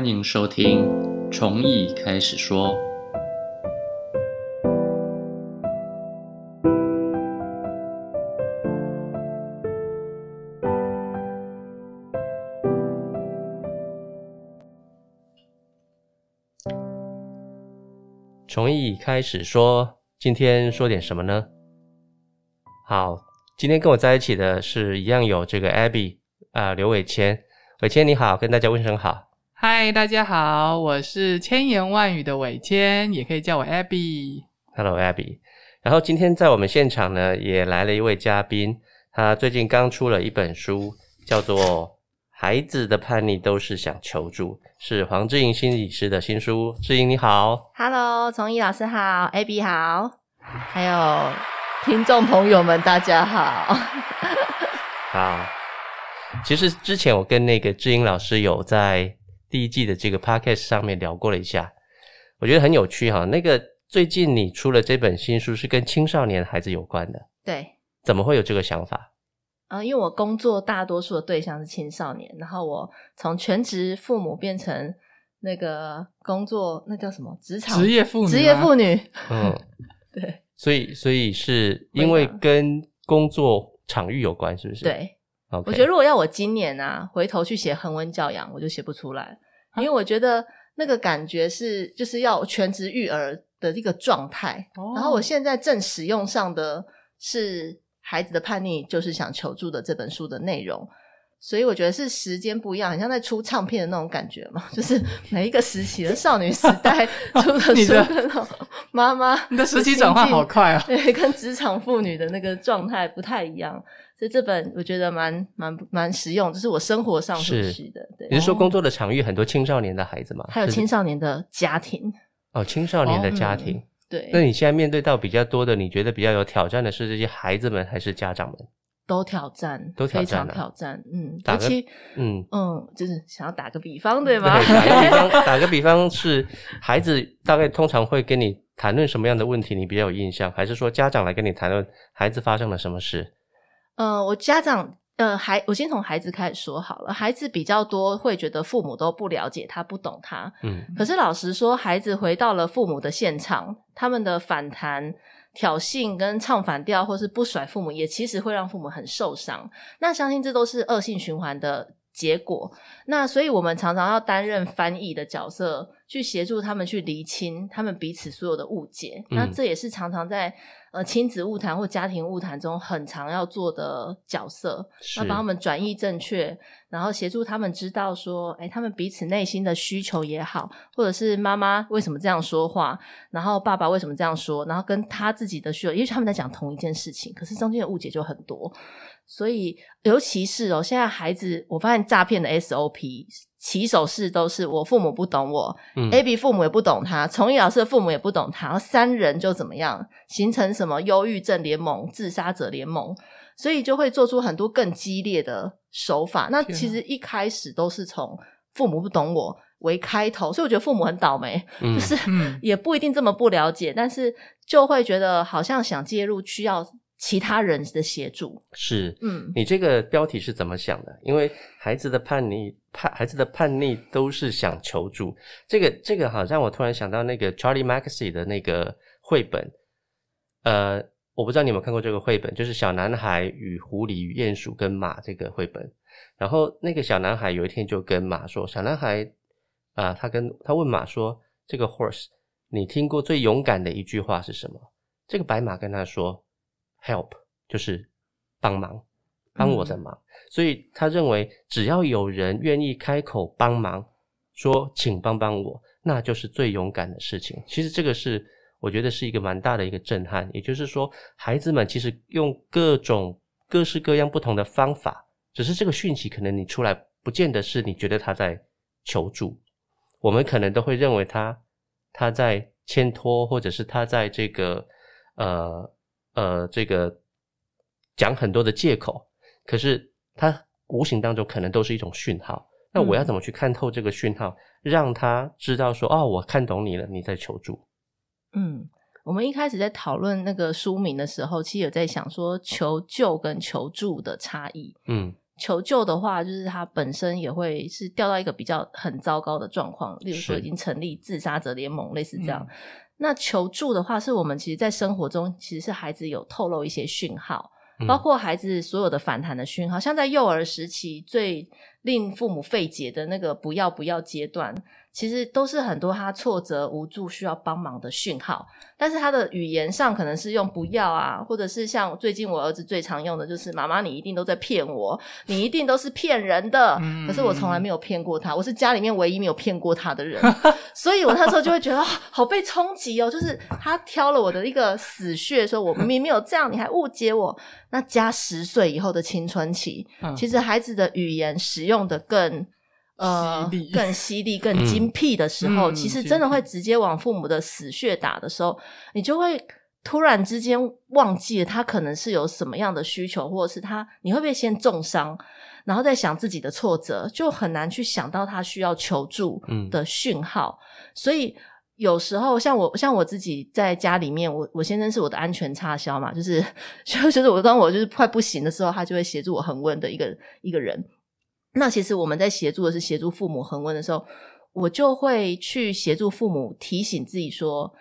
欢迎收听《从一开始说》，从一开始说，今天说点什么呢？好，今天跟我在一起的是一样有这个 Abby 啊，刘伟谦，伟谦你好，跟大家问声好。嗨，大家好，我是千言万语的伟千，也可以叫我 Abby。Hello Abby。然后今天在我们现场呢，也来了一位嘉宾，他最近刚出了一本书，叫做《孩子的叛逆都是想求助》，是黄志颖心理师的新书。志颖你好，Hello，崇义老师好，Abby 好，还有听众朋友们，大家好。好，其实之前我跟那个志颖老师有在。第一季的这个 podcast 上面聊过了一下，我觉得很有趣哈。那个最近你出了这本新书是跟青少年孩子有关的，对？怎么会有这个想法？啊，因为我工作大多数的对象是青少年，然后我从全职父母变成那个工作，那叫什么？职场职业妇女、职业妇女？嗯，对。所以，所以是因为跟工作场域有关，是不是？对。我觉得如果要我今年啊回头去写恒温教养，我就写不出来，因为我觉得那个感觉是就是要全职育儿的一个状态。然后我现在正使用上的，是孩子的叛逆，就是想求助的这本书的内容。所以我觉得是时间不一样，很像在出唱片的那种感觉嘛，就是每一个时期的少女时代 出的书，妈妈，你的时期转换好快啊，跟职场妇女的那个状态不太一样。所以这本我觉得蛮蛮蛮实用，就是我生活上是的。你是说工作的场域很多青少年的孩子嘛？还有青少年的家庭哦，青少年的家庭。对，那你现在面对到比较多的，你觉得比较有挑战的是这些孩子们还是家长们？都挑战，都非常挑战。嗯，打个嗯嗯，就是想要打个比方，对吗？打个比方，打个比方是孩子大概通常会跟你谈论什么样的问题，你比较有印象？还是说家长来跟你谈论孩子发生了什么事？呃，我家长呃孩，我先从孩子开始说好了。孩子比较多会觉得父母都不了解他，不懂他。嗯，可是老实说，孩子回到了父母的现场，他们的反弹、挑衅跟唱反调，或是不甩父母，也其实会让父母很受伤。那相信这都是恶性循环的结果。那所以，我们常常要担任翻译的角色，去协助他们去厘清他们彼此所有的误解。那这也是常常在。呃，亲子物谈或家庭物谈中很常要做的角色，要帮他们转移正确，然后协助他们知道说，哎，他们彼此内心的需求也好，或者是妈妈为什么这样说话，然后爸爸为什么这样说，然后跟他自己的需求，因许他们在讲同一件事情，可是中间的误解就很多，所以尤其是哦，现在孩子我发现诈骗的 SOP。起手式都是我父母不懂我，Abi 父母也不懂他，崇义老师的父母也不懂他，三人就怎么样形成什么忧郁症联盟、自杀者联盟，所以就会做出很多更激烈的手法。那其实一开始都是从父母不懂我为开头，所以我觉得父母很倒霉，就是也不一定这么不了解，但是就会觉得好像想介入需要。其他人的协助是，嗯，你这个标题是怎么想的？因为孩子的叛逆，叛孩子的叛逆都是想求助。这个这个，好像我突然想到那个 Charlie Maxi 的那个绘本。呃，我不知道你有没有看过这个绘本，就是小男孩与狐狸、与鼹鼠跟马这个绘本。然后那个小男孩有一天就跟马说：“小男孩啊，他跟他问马说，这个 horse，你听过最勇敢的一句话是什么？”这个白马跟他说。Help 就是帮忙，帮我的忙。所以他认为，只要有人愿意开口帮忙，说“请帮帮我”，那就是最勇敢的事情。其实这个是我觉得是一个蛮大的一个震撼。也就是说，孩子们其实用各种各式各样不同的方法，只是这个讯息可能你出来，不见得是你觉得他在求助，我们可能都会认为他他在牵拖，或者是他在这个呃。呃，这个讲很多的借口，可是他无形当中可能都是一种讯号。那我要怎么去看透这个讯号，让他知道说，哦，我看懂你了，你在求助。嗯，我们一开始在讨论那个书名的时候，其实有在想说求救跟求助的差异。嗯，求救的话，就是他本身也会是掉到一个比较很糟糕的状况，例如说已经成立自杀者联盟，类似这样。那求助的话，是我们其实，在生活中，其实是孩子有透露一些讯号，包括孩子所有的反弹的讯号，像在幼儿时期最令父母费解的那个“不要不要”阶段。其实都是很多他挫折无助需要帮忙的讯号，但是他的语言上可能是用不要啊，或者是像最近我儿子最常用的，就是妈妈你一定都在骗我，你一定都是骗人的。可是我从来没有骗过他，我是家里面唯一没有骗过他的人。所以，我那时候就会觉得好被冲击哦，就是他挑了我的一个死穴，说我明明有这样，你还误解我。那加十岁以后的青春期，其实孩子的语言使用的更。呃，更犀利、更精辟的时候，其实真的会直接往父母的死穴打的时候，你就会突然之间忘记了他可能是有什么样的需求，或者是他你会不会先重伤，然后再想自己的挫折，就很难去想到他需要求助的讯号。所以有时候像我，像我自己在家里面，我我先生是我的安全插销嘛，就是就是 就是我当我就是快不行的时候，他就会协助我恒温的一个一个人。那其实我们在协助的是协助父母恒温的时候，我就会去协助父母提醒自己说，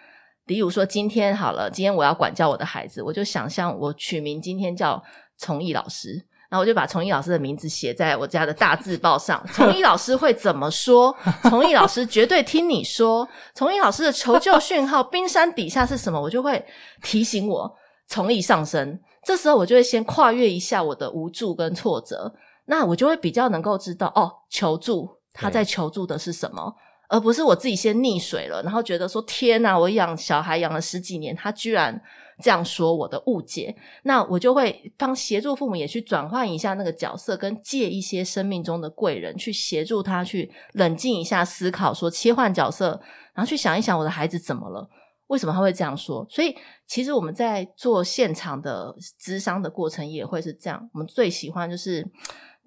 比如说今天好了，今天我要管教我的孩子，我就想象我取名今天叫从艺老师，然后我就把从艺老师的名字写在我家的大字报上。从艺老师会怎么说？从艺老师绝对听你说，从艺老师的求救讯号，冰山底下是什么？我就会提醒我从艺上升。这时候我就会先跨越一下我的无助跟挫折。那我就会比较能够知道哦，求助他在求助的是什么，而不是我自己先溺水了，然后觉得说天哪，我养小孩养了十几年，他居然这样说我的误解。那我就会帮协助父母也去转换一下那个角色，跟借一些生命中的贵人去协助他去冷静一下思考，说切换角色，然后去想一想我的孩子怎么了，为什么他会这样说。所以其实我们在做现场的咨商的过程也会是这样，我们最喜欢就是。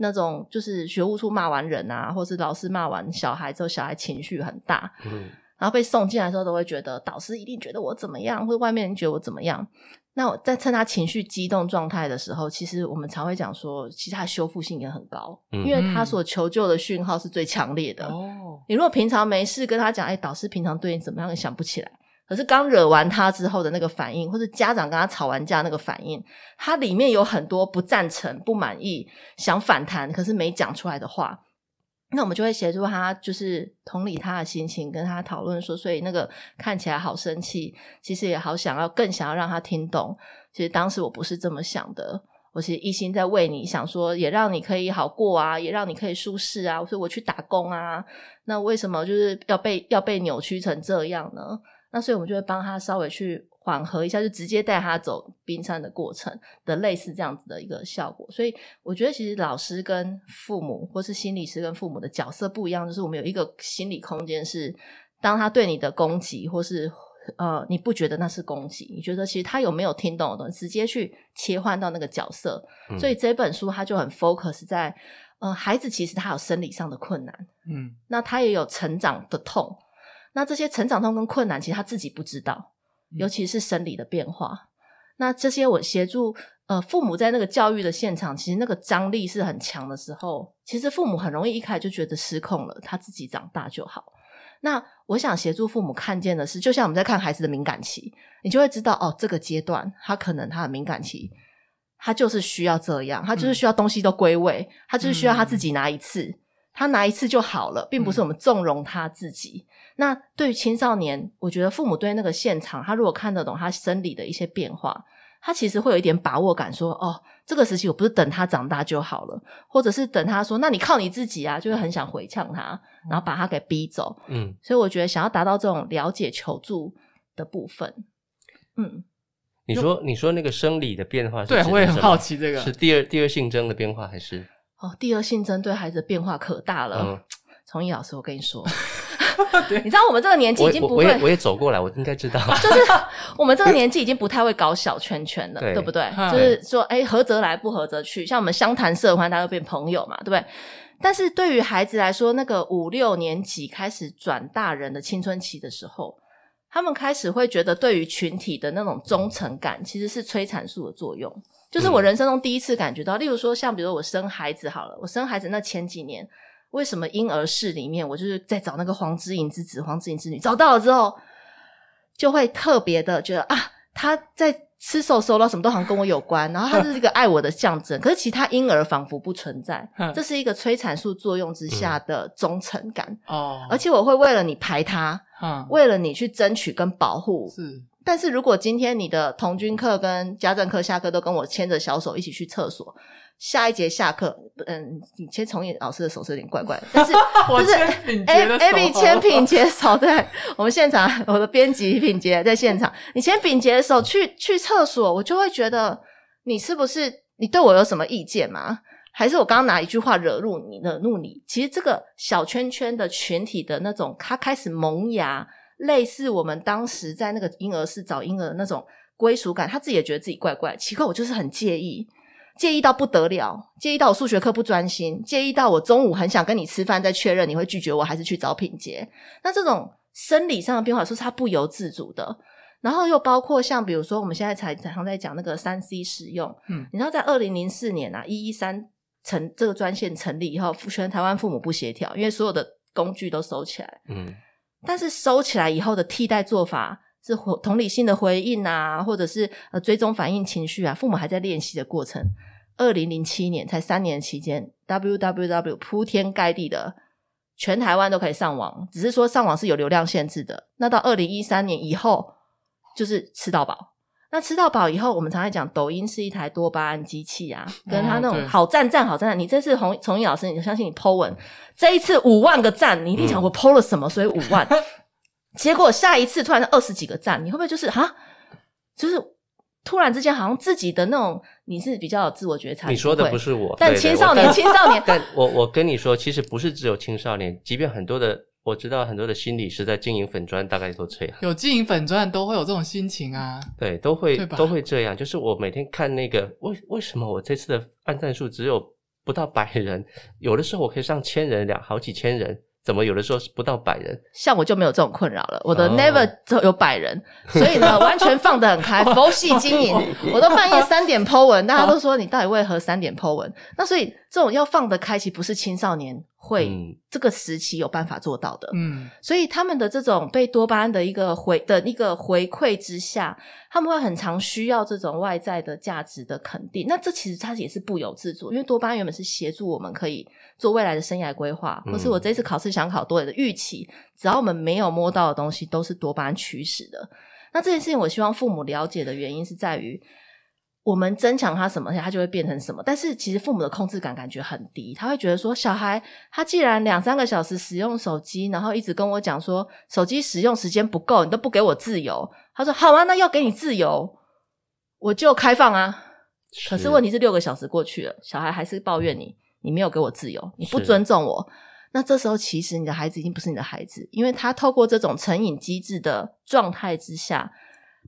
那种就是学务处骂完人啊，或是老师骂完小孩之后，小孩情绪很大，然后被送进来的时候都会觉得导师一定觉得我怎么样，或者外面人觉得我怎么样。那我在趁他情绪激动状态的时候，其实我们才会讲说，其实他修复性也很高，因为他所求救的讯号是最强烈的。哦，你如果平常没事跟他讲，哎，导师平常对你怎么样，想不起来。可是刚惹完他之后的那个反应，或者家长跟他吵完架那个反应，他里面有很多不赞成、不满意、想反弹，可是没讲出来的话。那我们就会协助他，就是同理他的心情，跟他讨论说：，所以那个看起来好生气，其实也好想要，更想要让他听懂。其实当时我不是这么想的，我其实一心在为你想，说也让你可以好过啊，也让你可以舒适啊。所以我去打工啊，那为什么就是要被要被扭曲成这样呢？那所以，我们就会帮他稍微去缓和一下，就直接带他走冰山的过程的类似这样子的一个效果。所以，我觉得其实老师跟父母，或是心理师跟父母的角色不一样，就是我们有一个心理空间，是当他对你的攻击，或是呃，你不觉得那是攻击，你觉得其实他有没有听懂的东西，直接去切换到那个角色。所以这本书他就很 focus 在，呃，孩子其实他有生理上的困难，嗯，那他也有成长的痛。那这些成长痛跟困难，其实他自己不知道，尤其是生理的变化。那这些我协助呃父母在那个教育的现场，其实那个张力是很强的时候，其实父母很容易一开始就觉得失控了，他自己长大就好。那我想协助父母看见的是，就像我们在看孩子的敏感期，你就会知道哦，这个阶段他可能他的敏感期，他就是需要这样，他就是需要东西都归位，他就是需要他自己拿一次。他拿一次就好了，并不是我们纵容他自己。那对于青少年，我觉得父母对那个现场，他如果看得懂他生理的一些变化，他其实会有一点把握感，说哦，这个时期我不是等他长大就好了，或者是等他说，那你靠你自己啊，就是很想回呛他，然后把他给逼走。嗯，所以我觉得想要达到这种了解求助的部分，嗯，你说你说那个生理的变化，对我也很好奇，这个是第二第二性征的变化还是？哦，第二性征对孩子变化可大了。从一老师，我跟你说，你知道我们这个年纪已经不会，我也走过来，我应该知道，就是 我们这个年纪已经不太会搞小圈圈了，对不对？就是说，哎，合则来，不合则去，像我们相谈甚欢，大家变朋友嘛，对不对？但是对于孩子来说，那个五六年级开始转大人的青春期的时候，他们开始会觉得，对于群体的那种忠诚感，其实是催产素的作用。就是我人生中第一次感觉到，例如说像，比如我生孩子好了，我生孩子那前几年，为什么婴儿室里面我就是在找那个黄之颖之子、黄之颖之女，找到了之后，就会特别的觉得啊，他在吃手、手到什么都好像跟我有关，然后他是一个 爱我的象征。可是其他婴儿仿佛不存在，这是一个催产素作用之下的忠诚感哦，而且我会为了你排他，为了你去争取跟保护是。但是如果今天你的童军课跟家政课下课都跟我牵着小手一起去厕所，下一节下课，嗯，你牵崇颖老师的手是有点怪怪，但是 就是？a b b y 牵品杰的手，对，我们现场，我的编辑品杰在现场，你牵品杰的手去去厕所，我就会觉得你是不是你对我有什么意见吗？还是我刚刚哪一句话惹怒你？惹怒你？其实这个小圈圈的群体的那种，它开始萌芽。类似我们当时在那个婴儿室找婴儿的那种归属感，他自己也觉得自己怪怪奇怪。我就是很介意，介意到不得了，介意到我数学课不专心，介意到我中午很想跟你吃饭，再确认你会拒绝我还是去找品杰。那这种生理上的变化，说是他不由自主的。然后又包括像比如说我们现在才常在讲那个三 C 使用，嗯，你知道在二零零四年啊，一一三成这个专线成立以后，全台湾父母不协调，因为所有的工具都收起来，嗯。但是收起来以后的替代做法是同理心的回应啊，或者是呃追踪反应情绪啊，父母还在练习的过程。二零零七年才三年期间，W W W 铺天盖地的，全台湾都可以上网，只是说上网是有流量限制的。那到二零一三年以后，就是吃到饱。那吃到饱以后，我们常常讲抖音是一台多巴胺机器啊，跟他那种好赞赞好赞。赞。你这次洪从一老师，你就相信你 Po 文这一次五万个赞，你一定想我 Po 了什么，所以五万。结果下一次突然二十几个赞，你会不会就是哈，就是突然之间好像自己的那种，你是比较自我觉察。你说的不是我，但青少年青少年，但我我跟你说，其实不是只有青少年，即便很多的。我知道很多的心理是在经营粉砖，大概都这样。有经营粉砖都会有这种心情啊。对，都会，都会这样。就是我每天看那个，为为什么我这次的按赞数只有不到百人？有的时候我可以上千人，两好几千人，怎么有的时候是不到百人？像我就没有这种困扰了，我的 Never 有百人，所以呢，完全放得很开，佛系经营。我都半夜三点 Po 文，大家都说你到底为何三点 Po 文？那所以这种要放得开，实不是青少年？会这个时期有办法做到的，嗯，所以他们的这种被多巴胺的一个回的一个回馈之下，他们会很常需要这种外在的价值的肯定。那这其实它也是不由自主，因为多巴胺原本是协助我们可以做未来的生涯规划，或是我这次考试想考多的预期。只要我们没有摸到的东西，都是多巴胺驱使的。那这件事情，我希望父母了解的原因是在于。我们增强他什么，他就会变成什么。但是其实父母的控制感感觉很低，他会觉得说，小孩他既然两三个小时使用手机，然后一直跟我讲说手机使用时间不够，你都不给我自由。他说好啊，那要给你自由，我就开放啊。可是问题是六个小时过去了，小孩还是抱怨你，你没有给我自由，你不尊重我。那这时候其实你的孩子已经不是你的孩子，因为他透过这种成瘾机制的状态之下。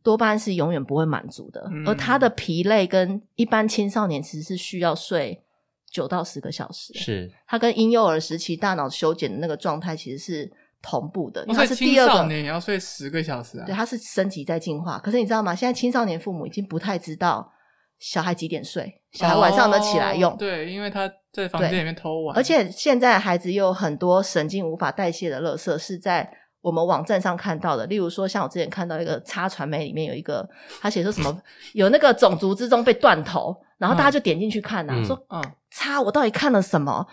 多半是永远不会满足的，而他的疲累跟一般青少年其实是需要睡九到十个小时。是，他跟婴幼儿时期大脑修剪的那个状态其实是同步的。他是青少年也要睡十个小时啊？对，他是升级在进化。可是你知道吗？现在青少年父母已经不太知道小孩几点睡，小孩晚上都起来用。对，因为他在房间里面偷玩。而且现在孩子又很多神经无法代谢的垃圾是在。我们网站上看到的，例如说，像我之前看到一个差传媒里面有一个，他写说什么有那个种族之中被断头，然后大家就点进去看呐，说差我到底看了什么，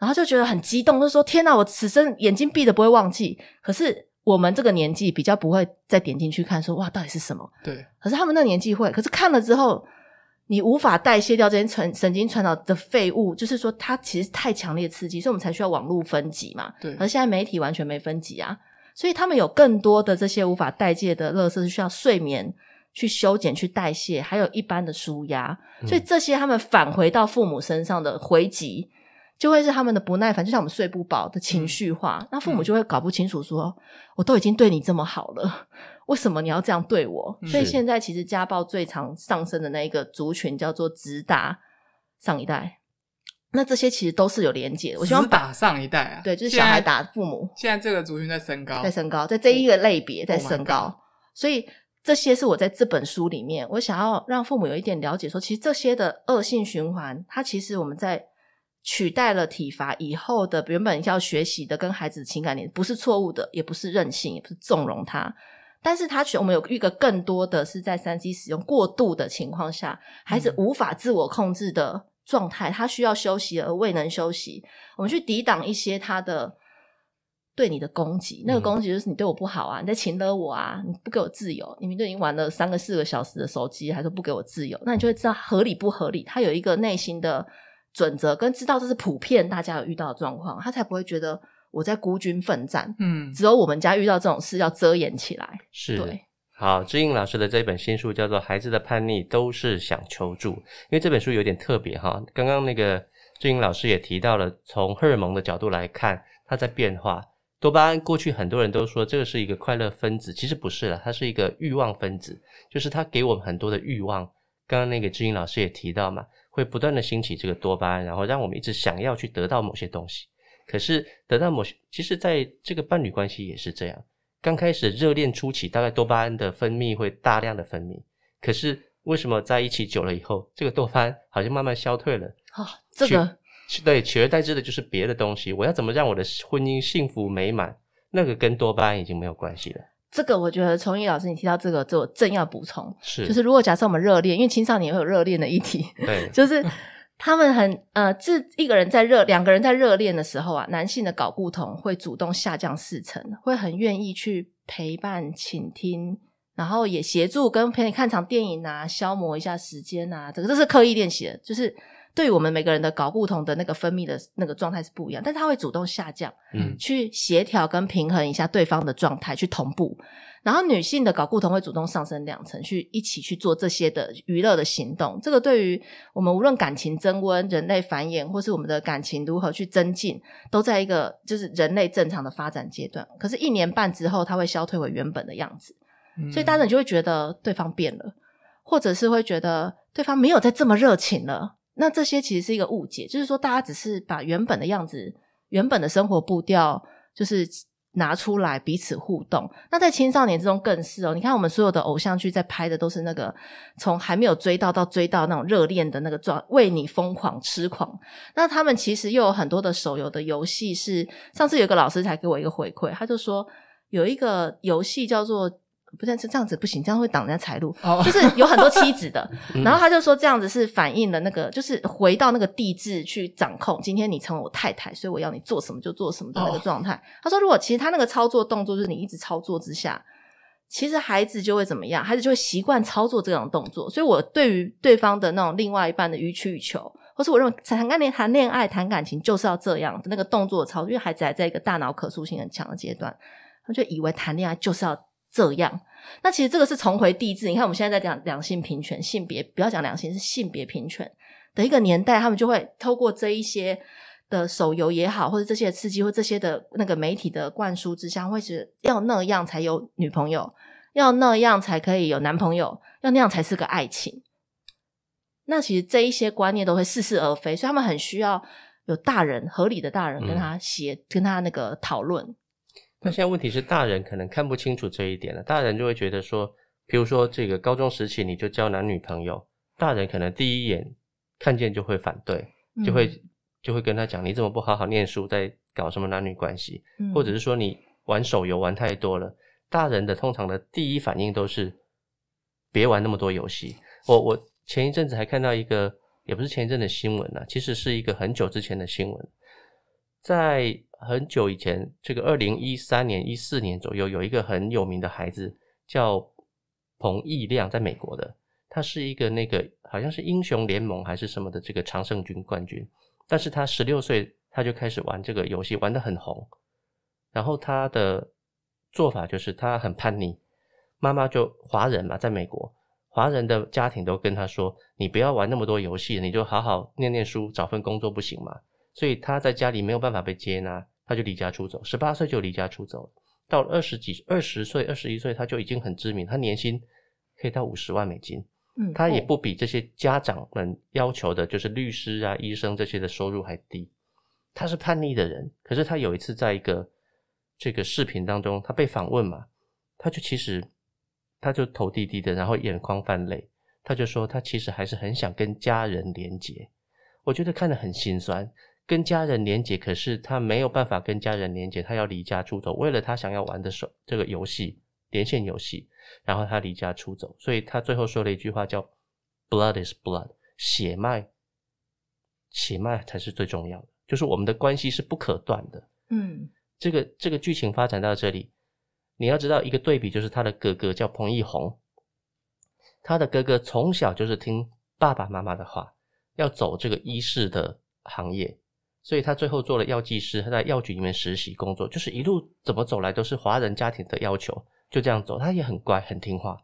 然后就觉得很激动，就说天呐，我此生眼睛闭着不会忘记。可是我们这个年纪比较不会再点进去看，说哇到底是什么？对。可是他们那年纪会，可是看了之后，你无法代谢掉这些神神经传导的废物，就是说它其实太强烈刺激，所以我们才需要网络分级嘛。对。而现在媒体完全没分级啊。所以他们有更多的这些无法代谢的垃圾，是需要睡眠去修剪、去代谢，还有一般的舒压。所以这些他们返回到父母身上的回击，就会是他们的不耐烦，就像我们睡不饱的情绪化。那父母就会搞不清楚，说我都已经对你这么好了，为什么你要这样对我？所以现在其实家暴最常上升的那一个族群，叫做直达上一代。那这些其实都是有连的。我希望打上一代啊，对，就是小孩打父母。现在这个族群在升高，在升高，在这一个类别在升高，所以这些是我在这本书里面，我想要让父母有一点了解，说其实这些的恶性循环，它其实我们在取代了体罚以后的原本要学习的跟孩子情感连，不是错误的，也不是任性，也不是纵容他，但是他全我们有一个更多的是在三 C 使用过度的情况下，孩子无法自我控制的。状态，他需要休息而未能休息，我们去抵挡一些他的对你的攻击。那个攻击就是你对我不好啊，你在侵勒我啊，你不给我自由。你们都已经玩了三个四个小时的手机，还说不给我自由，那你就会知道合理不合理。他有一个内心的准则，跟知道这是普遍大家有遇到的状况，他才不会觉得我在孤军奋战。嗯，只有我们家遇到这种事要遮掩起来，是对。好，知音老师的这一本新书叫做《孩子的叛逆都是想求助》，因为这本书有点特别哈。刚刚那个知音老师也提到了，从荷尔蒙的角度来看，它在变化。多巴胺过去很多人都说这个是一个快乐分子，其实不是了，它是一个欲望分子，就是它给我们很多的欲望。刚刚那个知音老师也提到嘛，会不断的兴起这个多巴胺，然后让我们一直想要去得到某些东西。可是得到某些，其实在这个伴侣关系也是这样。刚开始热恋初期，大概多巴胺的分泌会大量的分泌。可是为什么在一起久了以后，这个多巴胺好像慢慢消退了？啊，这个对，取而代之的就是别的东西。我要怎么让我的婚姻幸福美满？那个跟多巴胺已经没有关系了。这个我觉得，崇义老师，你提到这个，我正要补充，是，就是如果假设我们热恋，因为青少年也有热恋的议题，对，就是。他们很呃，这一个人在热，两个人在热恋的时候啊，男性的睾固酮会主动下降四成，会很愿意去陪伴、倾听，然后也协助跟陪你看场电影啊，消磨一下时间啊，这个都是刻意练习的，就是。对于我们每个人的睾固酮的那个分泌的那个状态是不一样，但是它会主动下降，嗯，去协调跟平衡一下对方的状态，去同步。然后女性的睾固酮会主动上升两层，去一起去做这些的娱乐的行动。这个对于我们无论感情增温、人类繁衍，或是我们的感情如何去增进，都在一个就是人类正常的发展阶段。可是一年半之后，它会消退为原本的样子，所以大家就会觉得对方变了，或者是会觉得对方没有再这么热情了。那这些其实是一个误解，就是说大家只是把原本的样子、原本的生活步调，就是拿出来彼此互动。那在青少年之中更是哦，你看我们所有的偶像剧在拍的都是那个从还没有追到到追到那种热恋的那个状，为你疯狂痴狂。那他们其实又有很多的手游的游戏，是上次有个老师才给我一个回馈，他就说有一个游戏叫做。不，但是这样子不行，这样会挡人家财路。就是有很多妻子的，然后他就说这样子是反映了那个，就是回到那个地质去掌控。今天你成为我太太，所以我要你做什么就做什么的那个状态。他说，如果其实他那个操作动作就是你一直操作之下，其实孩子就会怎么样？孩子就会习惯操作这种动作。所以我对于对方的那种另外一半的予取予求，或是我认为谈恋谈恋爱谈感情就是要这样的那个动作操，因为孩子还在一个大脑可塑性很强的阶段，他就以为谈恋爱就是要。这样，那其实这个是重回地质。你看，我们现在在讲两性平权、性别，不要讲两性，是性别平权的一个年代，他们就会透过这一些的手游也好，或者这些刺激，或这些的那个媒体的灌输之下，会是得要那样才有女朋友，要那样才可以有男朋友，要那样才是个爱情。那其实这一些观念都会似是而非，所以他们很需要有大人、合理的大人跟他协，跟他那个讨论。那现在问题是，大人可能看不清楚这一点了。大人就会觉得说，比如说这个高中时期你就交男女朋友，大人可能第一眼看见就会反对，就会就会跟他讲，你怎么不好好念书，在搞什么男女关系，或者是说你玩手游玩太多了。大人的通常的第一反应都是别玩那么多游戏。我我前一阵子还看到一个，也不是前一阵的新闻了，其实是一个很久之前的新闻，在。很久以前，这个二零一三年、一四年左右，有一个很有名的孩子叫彭毅亮，在美国的，他是一个那个好像是英雄联盟还是什么的这个常胜军冠军。但是他十六岁他就开始玩这个游戏，玩的很红。然后他的做法就是他很叛逆，妈妈就华人嘛，在美国华人的家庭都跟他说：“你不要玩那么多游戏，你就好好念念书，找份工作不行吗？”所以他在家里没有办法被接纳，他就离家出走，十八岁就离家出走到了二十几、二十岁、二十一岁，他就已经很知名，他年薪可以到五十万美金。嗯，他也不比这些家长们要求的，就是律师啊、医生这些的收入还低。他是叛逆的人，可是他有一次在一个这个视频当中，他被访问嘛，他就其实他就头低低的，然后眼眶泛泪，他就说他其实还是很想跟家人连结。我觉得看得很心酸。跟家人连接，可是他没有办法跟家人连接，他要离家出走，为了他想要玩的手这个游戏，连线游戏，然后他离家出走，所以他最后说了一句话叫 “Blood is blood”，血脉，血脉才是最重要的，就是我们的关系是不可断的。嗯，这个这个剧情发展到这里，你要知道一个对比，就是他的哥哥叫彭奕宏，他的哥哥从小就是听爸爸妈妈的话，要走这个医事的行业。所以他最后做了药剂师，他在药局里面实习工作，就是一路怎么走来都是华人家庭的要求，就这样走，他也很乖很听话。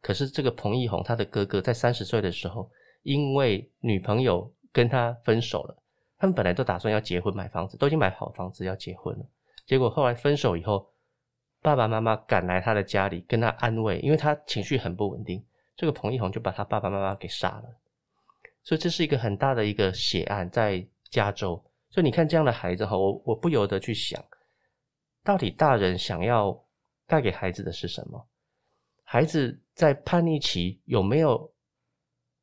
可是这个彭奕宏，他的哥哥在三十岁的时候，因为女朋友跟他分手了，他们本来都打算要结婚买房子，都已经买好房子要结婚了，结果后来分手以后，爸爸妈妈赶来他的家里跟他安慰，因为他情绪很不稳定，这个彭奕宏就把他爸爸妈妈给杀了，所以这是一个很大的一个血案在。加州，所以你看这样的孩子哈，我我不由得去想，到底大人想要带给孩子的是什么？孩子在叛逆期有没有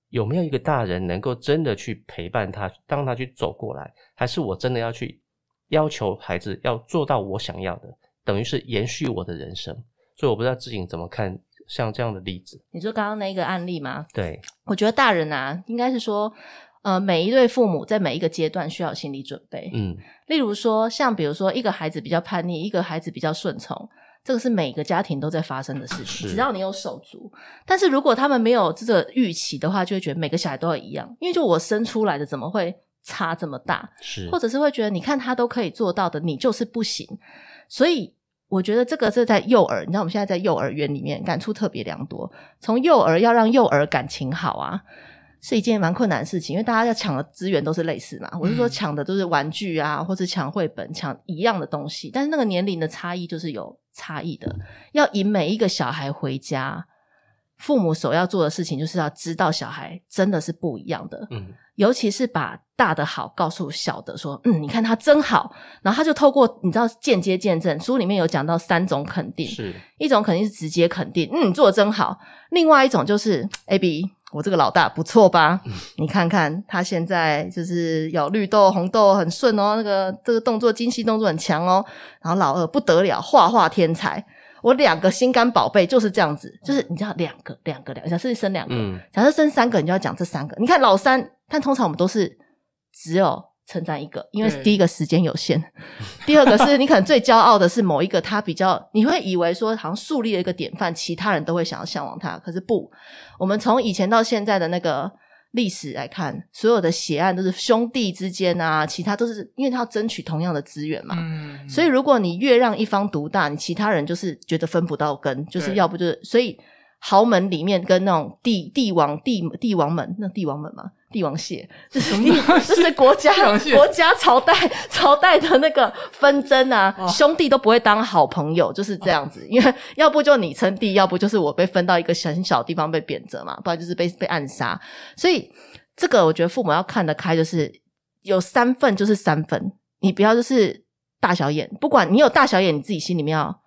有没有一个大人能够真的去陪伴他，让他去走过来？还是我真的要去要求孩子要做到我想要的，等于是延续我的人生？所以我不知道自己怎么看像这样的例子。你说刚刚那一个案例吗？对，我觉得大人啊，应该是说。呃，每一对父母在每一个阶段需要心理准备。嗯，例如说，像比如说，一个孩子比较叛逆，一个孩子比较顺从，这个是每个家庭都在发生的事情。只要你有手足，但是如果他们没有这个预期的话，就会觉得每个小孩都要一样，因为就我生出来的怎么会差这么大？是，或者是会觉得你看他都可以做到的，你就是不行。所以我觉得这个是在幼儿，你知道我们现在在幼儿园里面感触特别良多。从幼儿要让幼儿感情好啊。是一件蛮困难的事情，因为大家要抢的资源都是类似嘛，我是说抢的都是玩具啊，或者抢绘本，抢一样的东西，但是那个年龄的差异就是有差异的，要引每一个小孩回家。父母首要做的事情，就是要知道小孩真的是不一样的。嗯，尤其是把大的好告诉小的，说：“嗯，你看他真好。”然后他就透过你知道间接见证。书里面有讲到三种肯定，是一种肯定是直接肯定，嗯，做的真好。另外一种就是 a b 我这个老大不错吧？你看看他现在就是咬绿豆红豆很顺哦，那个这个动作精细动作很强哦。然后老二不得了，画画天才。我两个心肝宝贝就是这样子，就是你知道两个两个两假设生两个，假设生三个，你就要讲这三个。你看老三，但通常我们都是只有称赞一个，因为第一个时间有限，第二个是你可能最骄傲的是某一个，他比较你会以为说好像树立了一个典范，其他人都会想要向往他，可是不，我们从以前到现在的那个。历史来看，所有的血案都是兄弟之间啊，其他都是因为他要争取同样的资源嘛。嗯，所以如果你越让一方独大，你其他人就是觉得分不到根，就是要不就是，所以豪门里面跟那种帝帝王帝帝王们，那帝王们嘛。帝 王蟹，这是这是国家国家朝代 朝代的那个纷争啊，兄弟都不会当好朋友，就是这样子。因为 要不就你称帝，要不就是我被分到一个很小地方被贬谪嘛，不然就是被被暗杀。所以这个我觉得父母要看得开，就是有三份就是三份，你不要就是大小眼，不管你有大小眼，你自己心里面要。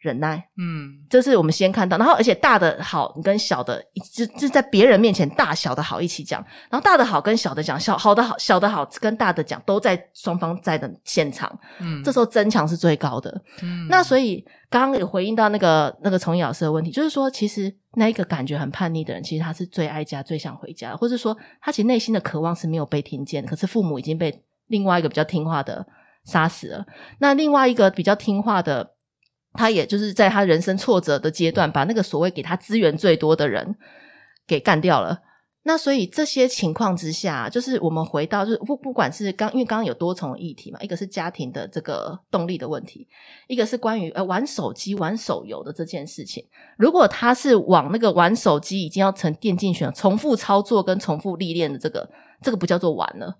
忍耐，嗯，这是我们先看到，然后而且大的好，你跟小的，就就在别人面前，大小的好一起讲，然后大的好跟小的讲，小好的好，小的好跟大的讲，都在双方在的现场，嗯，这时候增强是最高的，嗯，那所以刚刚也回应到那个那个崇毅老师的问题，就是说其实那一个感觉很叛逆的人，其实他是最爱家、最想回家，或者说他其实内心的渴望是没有被听见，可是父母已经被另外一个比较听话的杀死了，那另外一个比较听话的。他也就是在他人生挫折的阶段，把那个所谓给他资源最多的人给干掉了。那所以这些情况之下，就是我们回到就是不不管是刚因为刚刚有多重议题嘛，一个是家庭的这个动力的问题，一个是关于呃玩手机玩手游的这件事情。如果他是往那个玩手机已经要成电竞选手，重复操作跟重复历练的这个，这个不叫做玩了。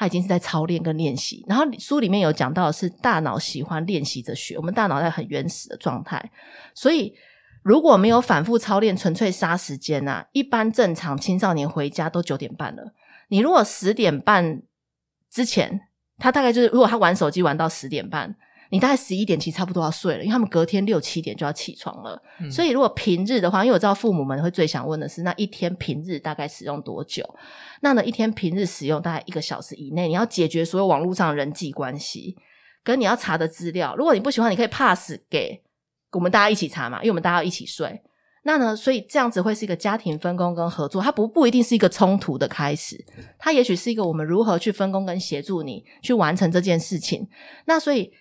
他已经是在操练跟练习，然后书里面有讲到是大脑喜欢练习着学，我们大脑在很原始的状态，所以如果没有反复操练，纯粹杀时间呐，一般正常青少年回家都九点半了，你如果十点半之前，他大概就是如果他玩手机玩到十点半。你大概十一点，其实差不多要睡了，因为他们隔天六七点就要起床了。所以如果平日的话，因为我知道父母们会最想问的是那一天平日大概使用多久。那呢，一天平日使用大概一个小时以内，你要解决所有网络上人际关系跟你要查的资料。如果你不喜欢，你可以 pass 给我们大家一起查嘛，因为我们大家要一起睡。那呢，所以这样子会是一个家庭分工跟合作，它不不一定是一个冲突的开始，它也许是一个我们如何去分工跟协助你去完成这件事情。那所以。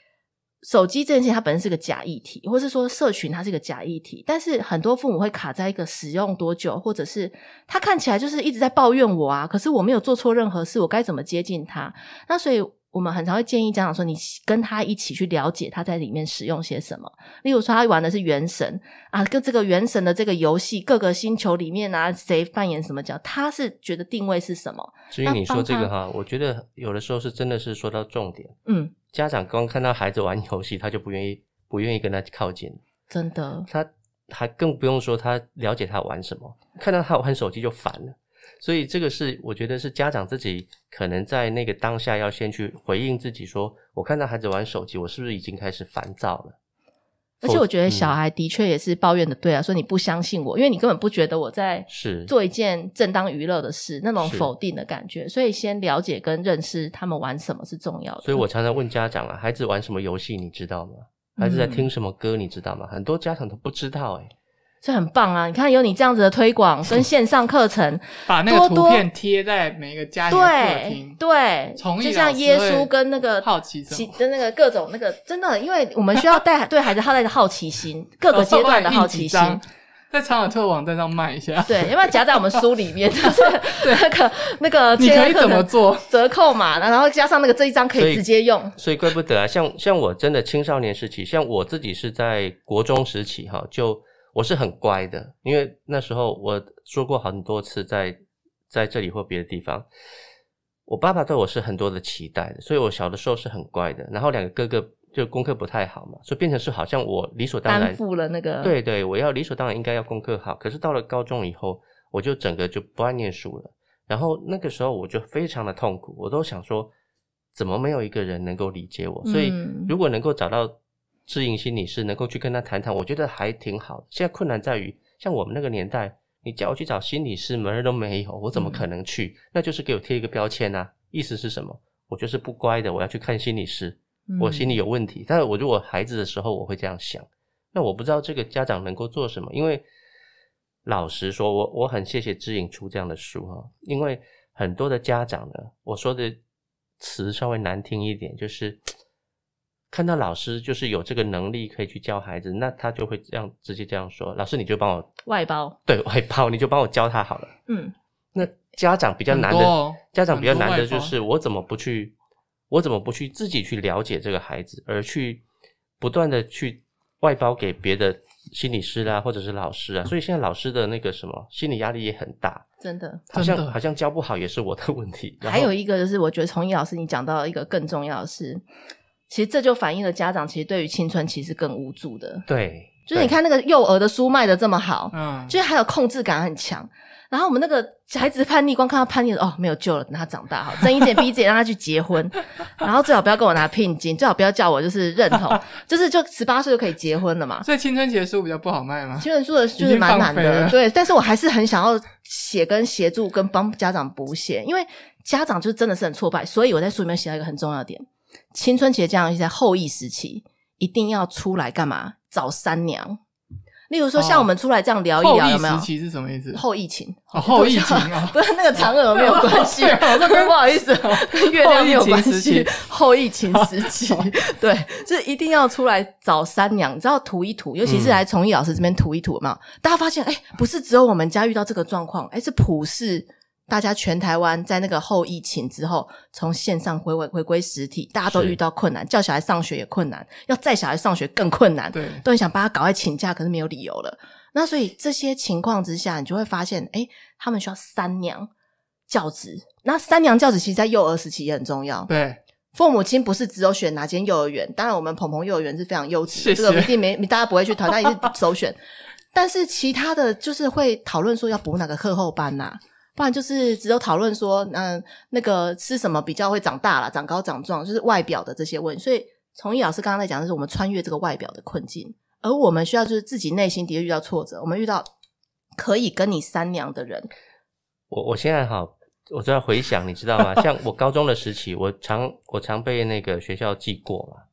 手机这件事情，它本身是个假议题，或是说社群它是一个假议题，但是很多父母会卡在一个使用多久，或者是他看起来就是一直在抱怨我啊，可是我没有做错任何事，我该怎么接近他？那所以我们很常会建议家长说，你跟他一起去了解他在里面使用些什么，例如说他玩的是《原神》啊，跟这个《原神》的这个游戏各个星球里面啊，谁扮演什么角，他是觉得定位是什么？至于你说这个哈，我觉得有的时候是真的是说到重点，嗯。家长光看到孩子玩游戏，他就不愿意，不愿意跟他靠近。真的，他还更不用说，他了解他玩什么，看到他玩手机就烦了。所以这个是，我觉得是家长自己可能在那个当下要先去回应自己，说我看到孩子玩手机，我是不是已经开始烦躁了？而且我觉得小孩的确也是抱怨的，对啊，说你不相信我，因为你根本不觉得我在是做一件正当娱乐的事，那种否定的感觉。所以先了解跟认识他们玩什么是重要的。所以我常常问家长啊，孩子玩什么游戏你知道吗？孩子在听什么歌你知道吗？很多家长都不知道诶。这很棒啊！你看，有你这样子的推广跟线上课程，把那个图片贴在每一个家庭客厅，对，就像耶稣跟那个好奇的、那个各种那个真的，因为我们需要带对孩子他带着好奇心，各个阶段的好奇心，在长尔特网站上卖一下，对，要不要夹在我们书里面？就是对那个那个，你可以怎么做折扣嘛？然后加上那个这一张可以直接用，所以怪不得啊！像像我真的青少年时期，像我自己是在国中时期哈就。我是很乖的，因为那时候我说过很多次，在在这里或别的地方，我爸爸对我是很多的期待的，所以我小的时候是很乖的。然后两个哥哥就功课不太好嘛，所以变成是好像我理所当然负了那个对对，我要理所当然应该要功课好。可是到了高中以后，我就整个就不爱念书了。然后那个时候我就非常的痛苦，我都想说，怎么没有一个人能够理解我？所以如果能够找到。智影心理师能够去跟他谈谈，我觉得还挺好的。现在困难在于，像我们那个年代，你叫我去找心理师，门儿都没有，我怎么可能去？那就是给我贴一个标签啊！意思是什么？我就是不乖的，我要去看心理师，我心里有问题。但是我如果孩子的时候，我会这样想。那我不知道这个家长能够做什么，因为老实说，我我很谢谢知影出这样的书哈，因为很多的家长呢，我说的词稍微难听一点，就是。看到老师就是有这个能力可以去教孩子，那他就会这样直接这样说：“老师，你就帮我外包，对外包，你就帮我教他好了。”嗯，那家长比较难的家长比较难的就是我怎么不去，我怎么不去自己去了解这个孩子，而去不断的去外包给别的心理师啊，或者是老师啊。所以现在老师的那个什么心理压力也很大，真的好像好像教不好也是我的 问题。还有一个就是，我觉得从一老师你讲到一个更重要的是。其实这就反映了家长其实对于青春期是更无助的。对，就是你看那个幼儿的书卖的这么好，嗯，就是还有控制感很强。然后我们那个孩子叛逆，光看到叛逆哦，没有救了，等他长大好，睁一点逼自己让他去结婚，然后最好不要跟我拿聘金，最好不要叫我就是认同，就是就十八岁就可以结婚了嘛。所以青春期的书比较不好卖吗？青春期的书是蛮难的，对，但是我还是很想要写跟协助跟帮家长补写，因为家长就真的是很挫败，所以我在书里面写到一个很重要的点。青春期的这样一些后羿时期一定要出来干嘛找三娘？例如说，像我们出来这样聊一聊，有没有？时期是什么意思？后疫情，后疫情啊，不是那个嫦娥没有关系。不好意思，跟月亮没有关系，后疫情时期。对，就是一定要出来找三娘，知道涂一涂，尤其是来从艺老师这边涂一涂嘛。大家发现，哎，不是只有我们家遇到这个状况，哎，是普世。大家全台湾在那个后疫情之后，从线上回回回归实体，大家都遇到困难，叫小孩上学也困难，要载小孩上学更困难，都很想把他搞快请假，可是没有理由了。那所以这些情况之下，你就会发现，哎，他们需要三娘教子。那三娘教子其实在幼儿时期也很重要。对，父母亲不是只有选哪间幼儿园，当然我们鹏鹏幼儿园是非常优质，这个一定没大家不会去讨但也是首选。但是其他的就是会讨论说要补哪个课后班呐。不然就是只有讨论说，嗯，那个吃什么比较会长大了、长高、长壮，就是外表的这些问题。所以从艺老师刚刚在讲，就是我们穿越这个外表的困境，而我们需要就是自己内心的确遇到挫折，我们遇到可以跟你三娘的人。我我现在哈，我都要回想，你知道吗？像我高中的时期，我常我常被那个学校记过嘛，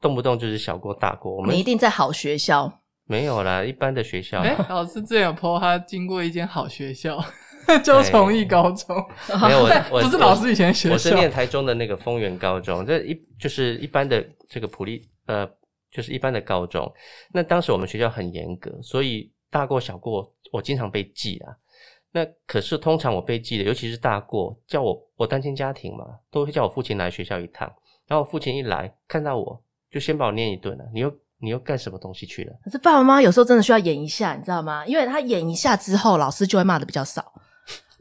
动不动就是小过大过。我们一定在好学校？没有啦，一般的学校。哎，老师有 po 他，经过一间好学校。就从一高中，没有 我，不是老师以前学的。我是念台中的那个丰原高中，这一就是一般的这个普利，呃，就是一般的高中。那当时我们学校很严格，所以大过小过，我经常被记啊。那可是通常我被记的，尤其是大过，叫我我单亲家庭嘛，都会叫我父亲来学校一趟。然后我父亲一来，看到我就先把我念一顿了。你又你又干什么东西去了？可是爸爸妈妈有时候真的需要演一下，你知道吗？因为他演一下之后，老师就会骂的比较少。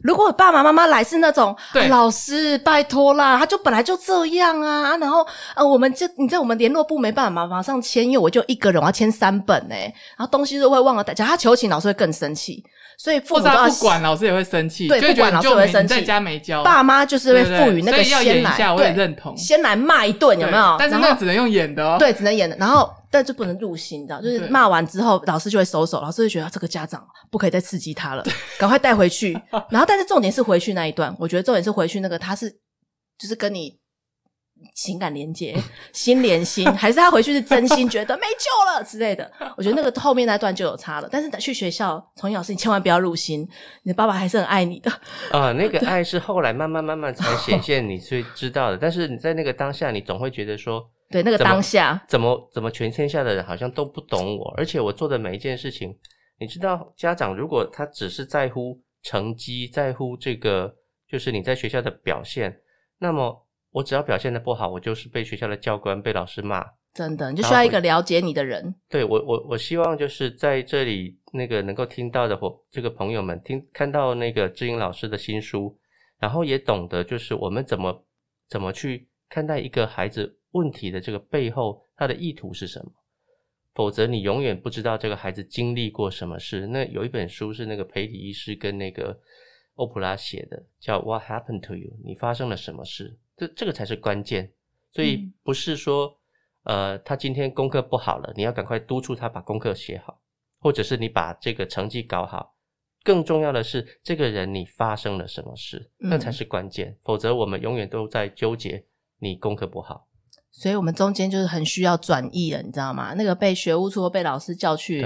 如果爸爸妈妈来是那种老师，拜托啦，他就本来就这样啊，然后呃，我们就你在我们联络部没办法马上签，因为我就一个人我要签三本呢，然后东西都会忘了带，叫他求情老师会更生气，所以负责不管老师也会生气，对，不管老师也会生气。在家没教，爸妈就是会赋予那个先来，对，认同，先来骂一顿有没有？但是那只能用演的，哦。对，只能演的，然后。但是不能入心，你知道，就是骂完之后，老师就会收手，老师就觉得这个家长不可以再刺激他了，赶快带回去。然后，但是重点是回去那一段，我觉得重点是回去那个他是就是跟你情感连接，心连心，还是他回去是真心觉得没救了之类的？我觉得那个后面那段就有差了。但是去学校，从英老师，你千万不要入心，你的爸爸还是很爱你的。啊，那个爱是后来慢慢慢慢才显现，你最知道的。但是你在那个当下，你总会觉得说。对那个当下，怎么怎么，全天下的人好像都不懂我，而且我做的每一件事情，你知道，家长如果他只是在乎成绩，在乎这个，就是你在学校的表现，那么我只要表现的不好，我就是被学校的教官被老师骂，真的，你就需要一个了解你的人。对我，我我希望就是在这里，那个能够听到的或这个朋友们，听看到那个志英老师的新书，然后也懂得就是我们怎么怎么去看待一个孩子。问题的这个背后，他的意图是什么？否则，你永远不知道这个孩子经历过什么事。那有一本书是那个培迪医师跟那个欧普拉写的，叫《What Happened to You》？你发生了什么事？这这个才是关键。所以，不是说呃，他今天功课不好了，你要赶快督促他把功课写好，或者是你把这个成绩搞好。更重要的是，这个人你发生了什么事？那才是关键。否则，我们永远都在纠结你功课不好。所以我们中间就是很需要转译的，你知道吗？那个被学务处被老师叫去，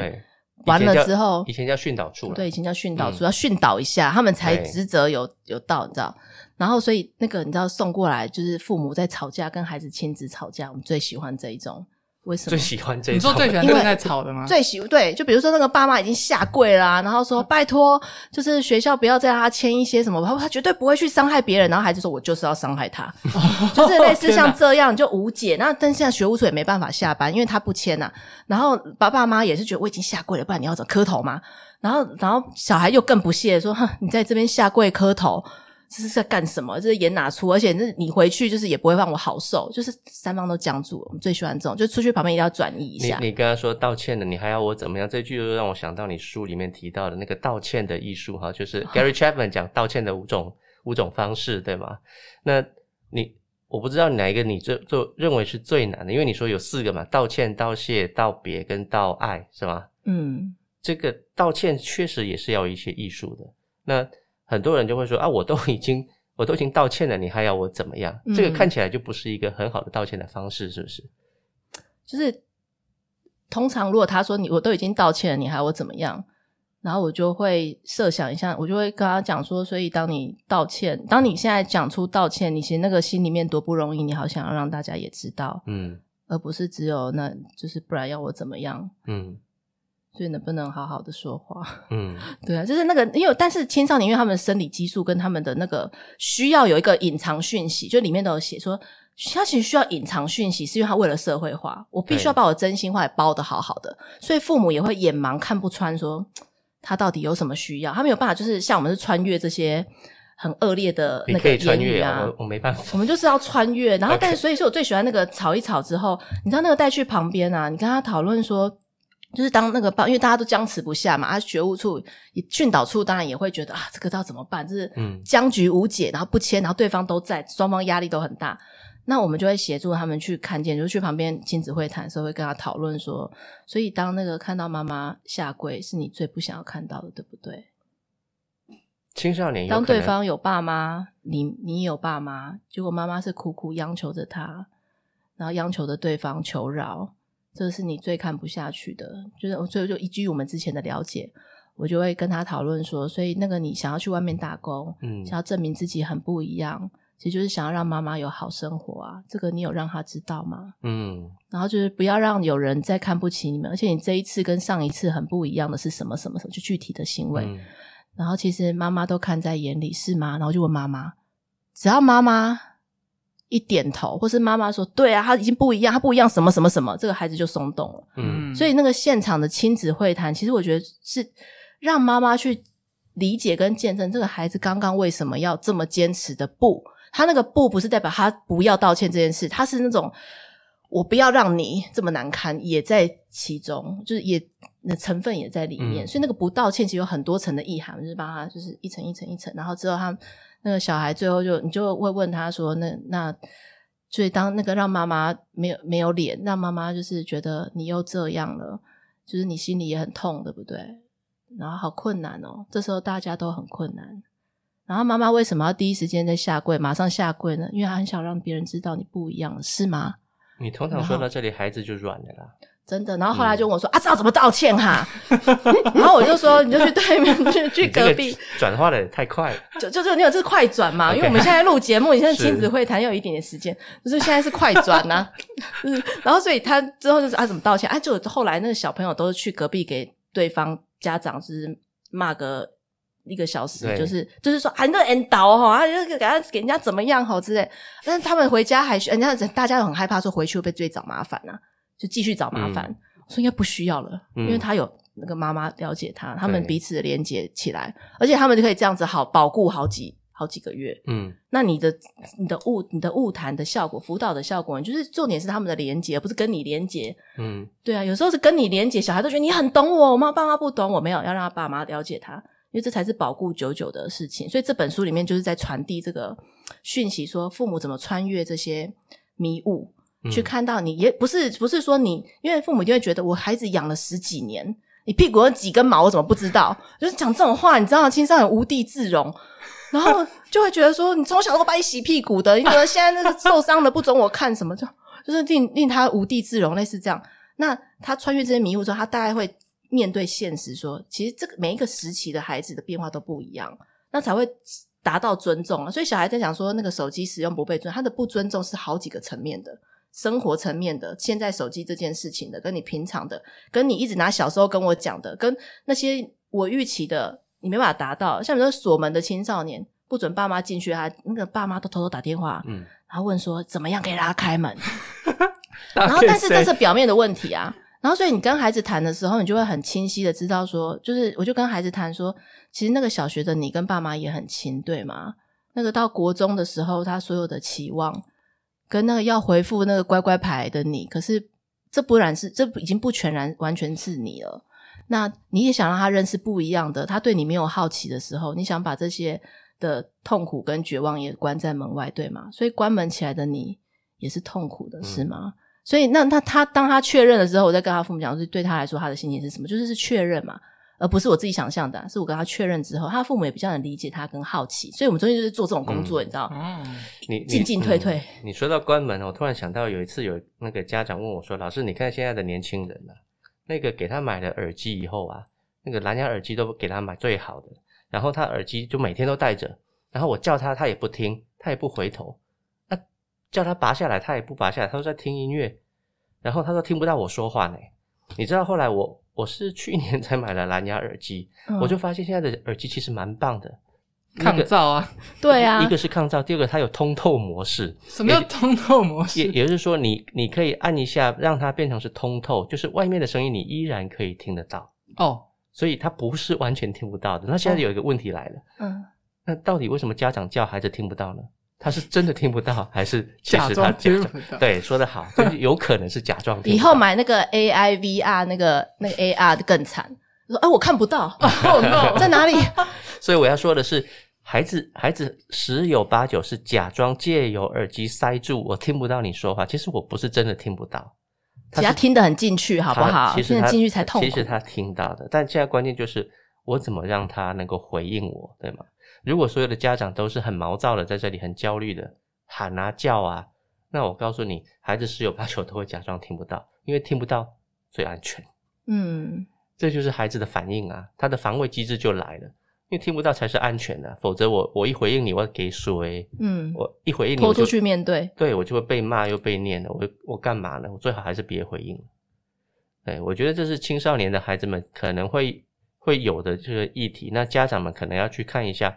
完了之后，以前叫训导处对，以前叫训导处，要训导一下，他们才职责有有到，你知道？然后，所以那个你知道送过来，就是父母在吵架，跟孩子亲子吵架，我们最喜欢这一种。最喜欢这，你说最喜欢在吵的吗？最喜对，就比如说那个爸妈已经下跪啦，然后说拜托，就是学校不要再让他签一些什么，他他绝对不会去伤害别人，然后孩子说我就是要伤害他，就是类似像这样就无解。那但现在学务处也没办法下班，因为他不签呐。然后爸爸妈也是觉得我已经下跪了，不然你要怎么磕头嘛？然后然后小孩又更不屑说，哼，你在这边下跪磕头。这是在干什么？这是演哪出？而且，这你回去就是也不会让我好受，就是三方都僵住。我们最喜欢这种，就出去旁边一定要转移一下。你你跟他说道歉的，你还要我怎么样？这句又让我想到你书里面提到的那个道歉的艺术哈，就是 Gary Chapman 讲道歉的五种五种方式，对吗？那你我不知道哪一个你最最认为是最难的，因为你说有四个嘛：道歉、道谢、道别跟道爱，是吗？嗯，这个道歉确实也是要一些艺术的。那。很多人就会说啊，我都已经我都已经道歉了，你还要我怎么样？这个看起来就不是一个很好的道歉的方式，是不是？就是通常如果他说你我都已经道歉了，你还要我怎么样？然后我就会设想一下，我就会跟他讲说，所以当你道歉，当你现在讲出道歉，你其实那个心里面多不容易，你好想要让大家也知道，嗯，而不是只有那就是不然要我怎么样，嗯。所以能不能好好的说话？嗯，对啊，就是那个，因为但是青少年，因为他们生理激素跟他们的那个需要有一个隐藏讯息，就里面都有写说，他其实需要隐藏讯息，是因为他为了社会化，我必须要把我真心话也包的好好的，所以父母也会眼盲看不穿，说他到底有什么需要，他没有办法，就是像我们是穿越这些很恶劣的那个，言语穿越啊，我没办法，我们就是要穿越，然后但是所以说我最喜欢那个吵一吵之后，你知道那个带去旁边啊，你跟他讨论说。就是当那个报，因为大家都僵持不下嘛，啊，学务处、训导处当然也会觉得啊，这个要怎么办？就是嗯，僵局无解，然后不签，然后对方都在，双方压力都很大。那我们就会协助他们去看见，就去旁边亲子会谈时候会跟他讨论说，所以当那个看到妈妈下跪，是你最不想要看到的，对不对？青少年当对方有爸妈，你你有爸妈，结果妈妈是苦苦央求着他，然后央求着对方求饶。这是你最看不下去的，就是我最后就依据我们之前的了解，我就会跟他讨论说：，所以那个你想要去外面打工，嗯，想要证明自己很不一样，其实就是想要让妈妈有好生活啊。这个你有让他知道吗？嗯，然后就是不要让有人再看不起你们，而且你这一次跟上一次很不一样的是什么什么什么？就具体的行为，然后其实妈妈都看在眼里是吗？然后就问妈妈，只要妈妈。一点头，或是妈妈说：“对啊，他已经不一样，他不一样，什么什么什么，这个孩子就松动了。”嗯，所以那个现场的亲子会谈，其实我觉得是让妈妈去理解跟见证这个孩子刚刚为什么要这么坚持的不，他那个不不是代表他不要道歉这件事，他是那种我不要让你这么难堪也在其中，就是也成分也在里面，所以那个不道歉其实有很多层的意涵，就是把他就是一层一层一层，然后之后他。那个小孩最后就你就会问他说那那，所以当那个让妈妈没有没有脸，让妈妈就是觉得你又这样了，就是你心里也很痛，对不对？然后好困难哦，这时候大家都很困难。然后妈妈为什么要第一时间在下跪，马上下跪呢？因为她很想让别人知道你不一样，是吗？你通常说到这里，孩子就软的啦。真的，然后后来就问我说：“啊，知道怎么道歉哈？”然后我就说：“你就去对面，去 去隔壁。”转化的太快，了，就就是你有这快转嘛？因为我们现在录节目，你现在亲子会谈有一点点时间，就是现在是快转呢。然后所以他之后就是啊，怎么道歉啊？就后来那小朋友都是去隔壁给对方家长是骂个一个小时，就是就是说啊，那个领导哈，就给他给人家怎么样好之类。但是他们回家还人家大家都很害怕说回去会被追找麻烦呢。就继续找麻烦，我说应该不需要了，因为他有那个妈妈了解他，他们彼此连接起来，而且他们就可以这样子好保护好几好几个月。嗯，那你的你的误你的误谈的效果，辅导的效果，就是重点是他们的连接，不是跟你连接。嗯，对啊，有时候是跟你连接，小孩都觉得你很懂我，我妈妈不懂，我没有要让他爸妈了解他，因为这才是保护久久的事情。所以这本书里面就是在传递这个讯息，说父母怎么穿越这些迷雾。去看到你也不是不是说你，因为父母就会觉得我孩子养了十几年，你屁股有几根毛我怎么不知道？就是讲这种话，你知道，青少很无地自容，然后 就会觉得说，你从小都把你洗屁股的，你怎么现在那个受伤的不准我看什么？就就是令令他无地自容，类似这样。那他穿越这些迷雾之后，他大概会面对现实，说其实这个每一个时期的孩子的变化都不一样，那才会达到尊重所以小孩在讲说那个手机使用不被尊重，他的不尊重是好几个层面的。生活层面的，现在手机这件事情的，跟你平常的，跟你一直拿小时候跟我讲的，跟那些我预期的，你没办法达到。像你说锁门的青少年，不准爸妈进去啊，那个爸妈都偷偷打电话，嗯，然后问说怎么样给他开门。然后但是这是表面的问题啊。然后所以你跟孩子谈的时候，你就会很清晰的知道说，就是我就跟孩子谈说，其实那个小学的你跟爸妈也很亲，对吗？那个到国中的时候，他所有的期望。跟那个要回复那个乖乖牌的你，可是这不然是这已经不全然完全是你了。那你也想让他认识不一样的，他对你没有好奇的时候，你想把这些的痛苦跟绝望也关在门外，对吗？所以关门起来的你也是痛苦的，是吗？所以那那他当他确认的时候，我再跟他父母讲，是对他来说他的心情是什么？就是是确认嘛。而不是我自己想象的，是我跟他确认之后，他父母也比较能理解他跟好奇，所以我们中间就是做这种工作，你知道吗？你进进退退，你说到关门，我突然想到有一次有那个家长问我说：“老师，你看现在的年轻人啊，那个给他买了耳机以后啊，那个蓝牙耳机都给他买最好的，然后他耳机就每天都戴着，然后我叫他他也不听，他也不回头，那叫他拔下来他也不拔下来，他说在听音乐，然后他说听不到我说话呢。”你知道后来我我是去年才买了蓝牙耳机，我就发现现在的耳机其实蛮棒的，抗噪啊，对啊，一个是抗噪，第二个它有通透模式。什么叫通透模式？也也就是说，你你可以按一下，让它变成是通透，就是外面的声音你依然可以听得到哦，所以它不是完全听不到的。那现在有一个问题来了，嗯，那到底为什么家长叫孩子听不到呢？他是真的听不到，还是假装？对，说的好，就是有可能是假装。以后买那个 A I V R 那个那 A R 的更惨。说啊，我看不到，哦 no，在哪里？所以我要说的是，孩子，孩子十有八九是假装借由耳机塞住，我听不到你说话。其实我不是真的听不到，他要听得很进去，好不好？现在进去才痛苦。其实他听到的，但现在关键就是我怎么让他能够回应我，对吗？如果所有的家长都是很毛躁的，在这里很焦虑的喊啊叫啊，那我告诉你，孩子十有八九都会假装听不到，因为听不到最安全。嗯，这就是孩子的反应啊，他的防卫机制就来了，因为听不到才是安全的，否则我我一回应你，我要给说，嗯，我一回应你，拖出去面对，对我就会被骂又被念的，我我干嘛呢？我最好还是别回应。哎，我觉得这是青少年的孩子们可能会会有的这个议题，那家长们可能要去看一下。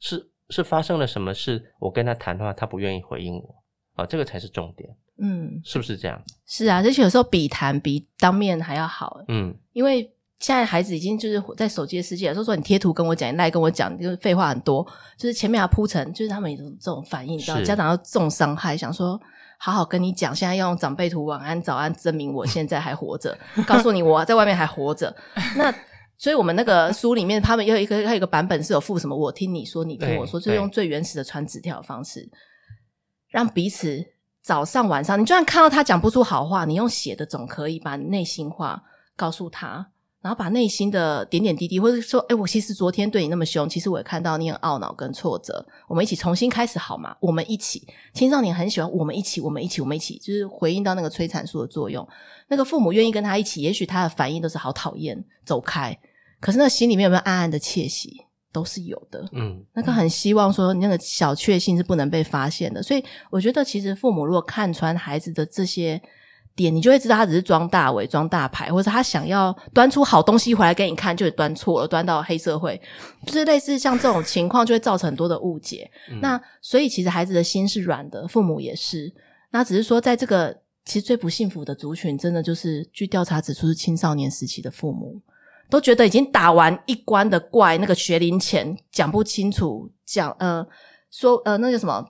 是是发生了什么事？我跟他谈的话，他不愿意回应我啊，这个才是重点。嗯，是不是这样？是啊，而且有时候比谈比当面还要好。嗯，因为现在孩子已经就是在手机的世界，所以说你贴图跟我讲，赖跟我讲，就是废话很多，就是前面要铺陈，就是他们有种这种反应，你知道，家长要重伤害，想说好好跟你讲，现在要用长辈图晚安、早安，证明我现在还活着，告诉你我在外面还活着，那。所以我们那个书里面，他们有一个还有一个版本是有附什么？我听你说，你听我说，就是用最原始的传纸条方式，让彼此早上晚上，你就算看到他讲不出好话，你用写的总可以把内心话告诉他，然后把内心的点点滴滴，或者说，哎，我其实昨天对你那么凶，其实我也看到你很懊恼跟挫折，我们一起重新开始好吗？我们一起，青少年很喜欢我们一起，我们一起，我们一起，就是回应到那个催产素的作用，那个父母愿意跟他一起，也许他的反应都是好讨厌，走开。可是那心里面有没有暗暗的窃喜，都是有的。嗯，那个很希望说，那个小确幸是不能被发现的。所以我觉得，其实父母如果看穿孩子的这些点，你就会知道他只是装大伪装大牌，或者他想要端出好东西回来给你看，就端错了，端到黑社会，就是类似像这种情况，就会造成很多的误解。那所以其实孩子的心是软的，父母也是。那只是说，在这个其实最不幸福的族群，真的就是据调查指出是青少年时期的父母。都觉得已经打完一关的怪，那个学龄前讲不清楚，讲呃说呃那叫什么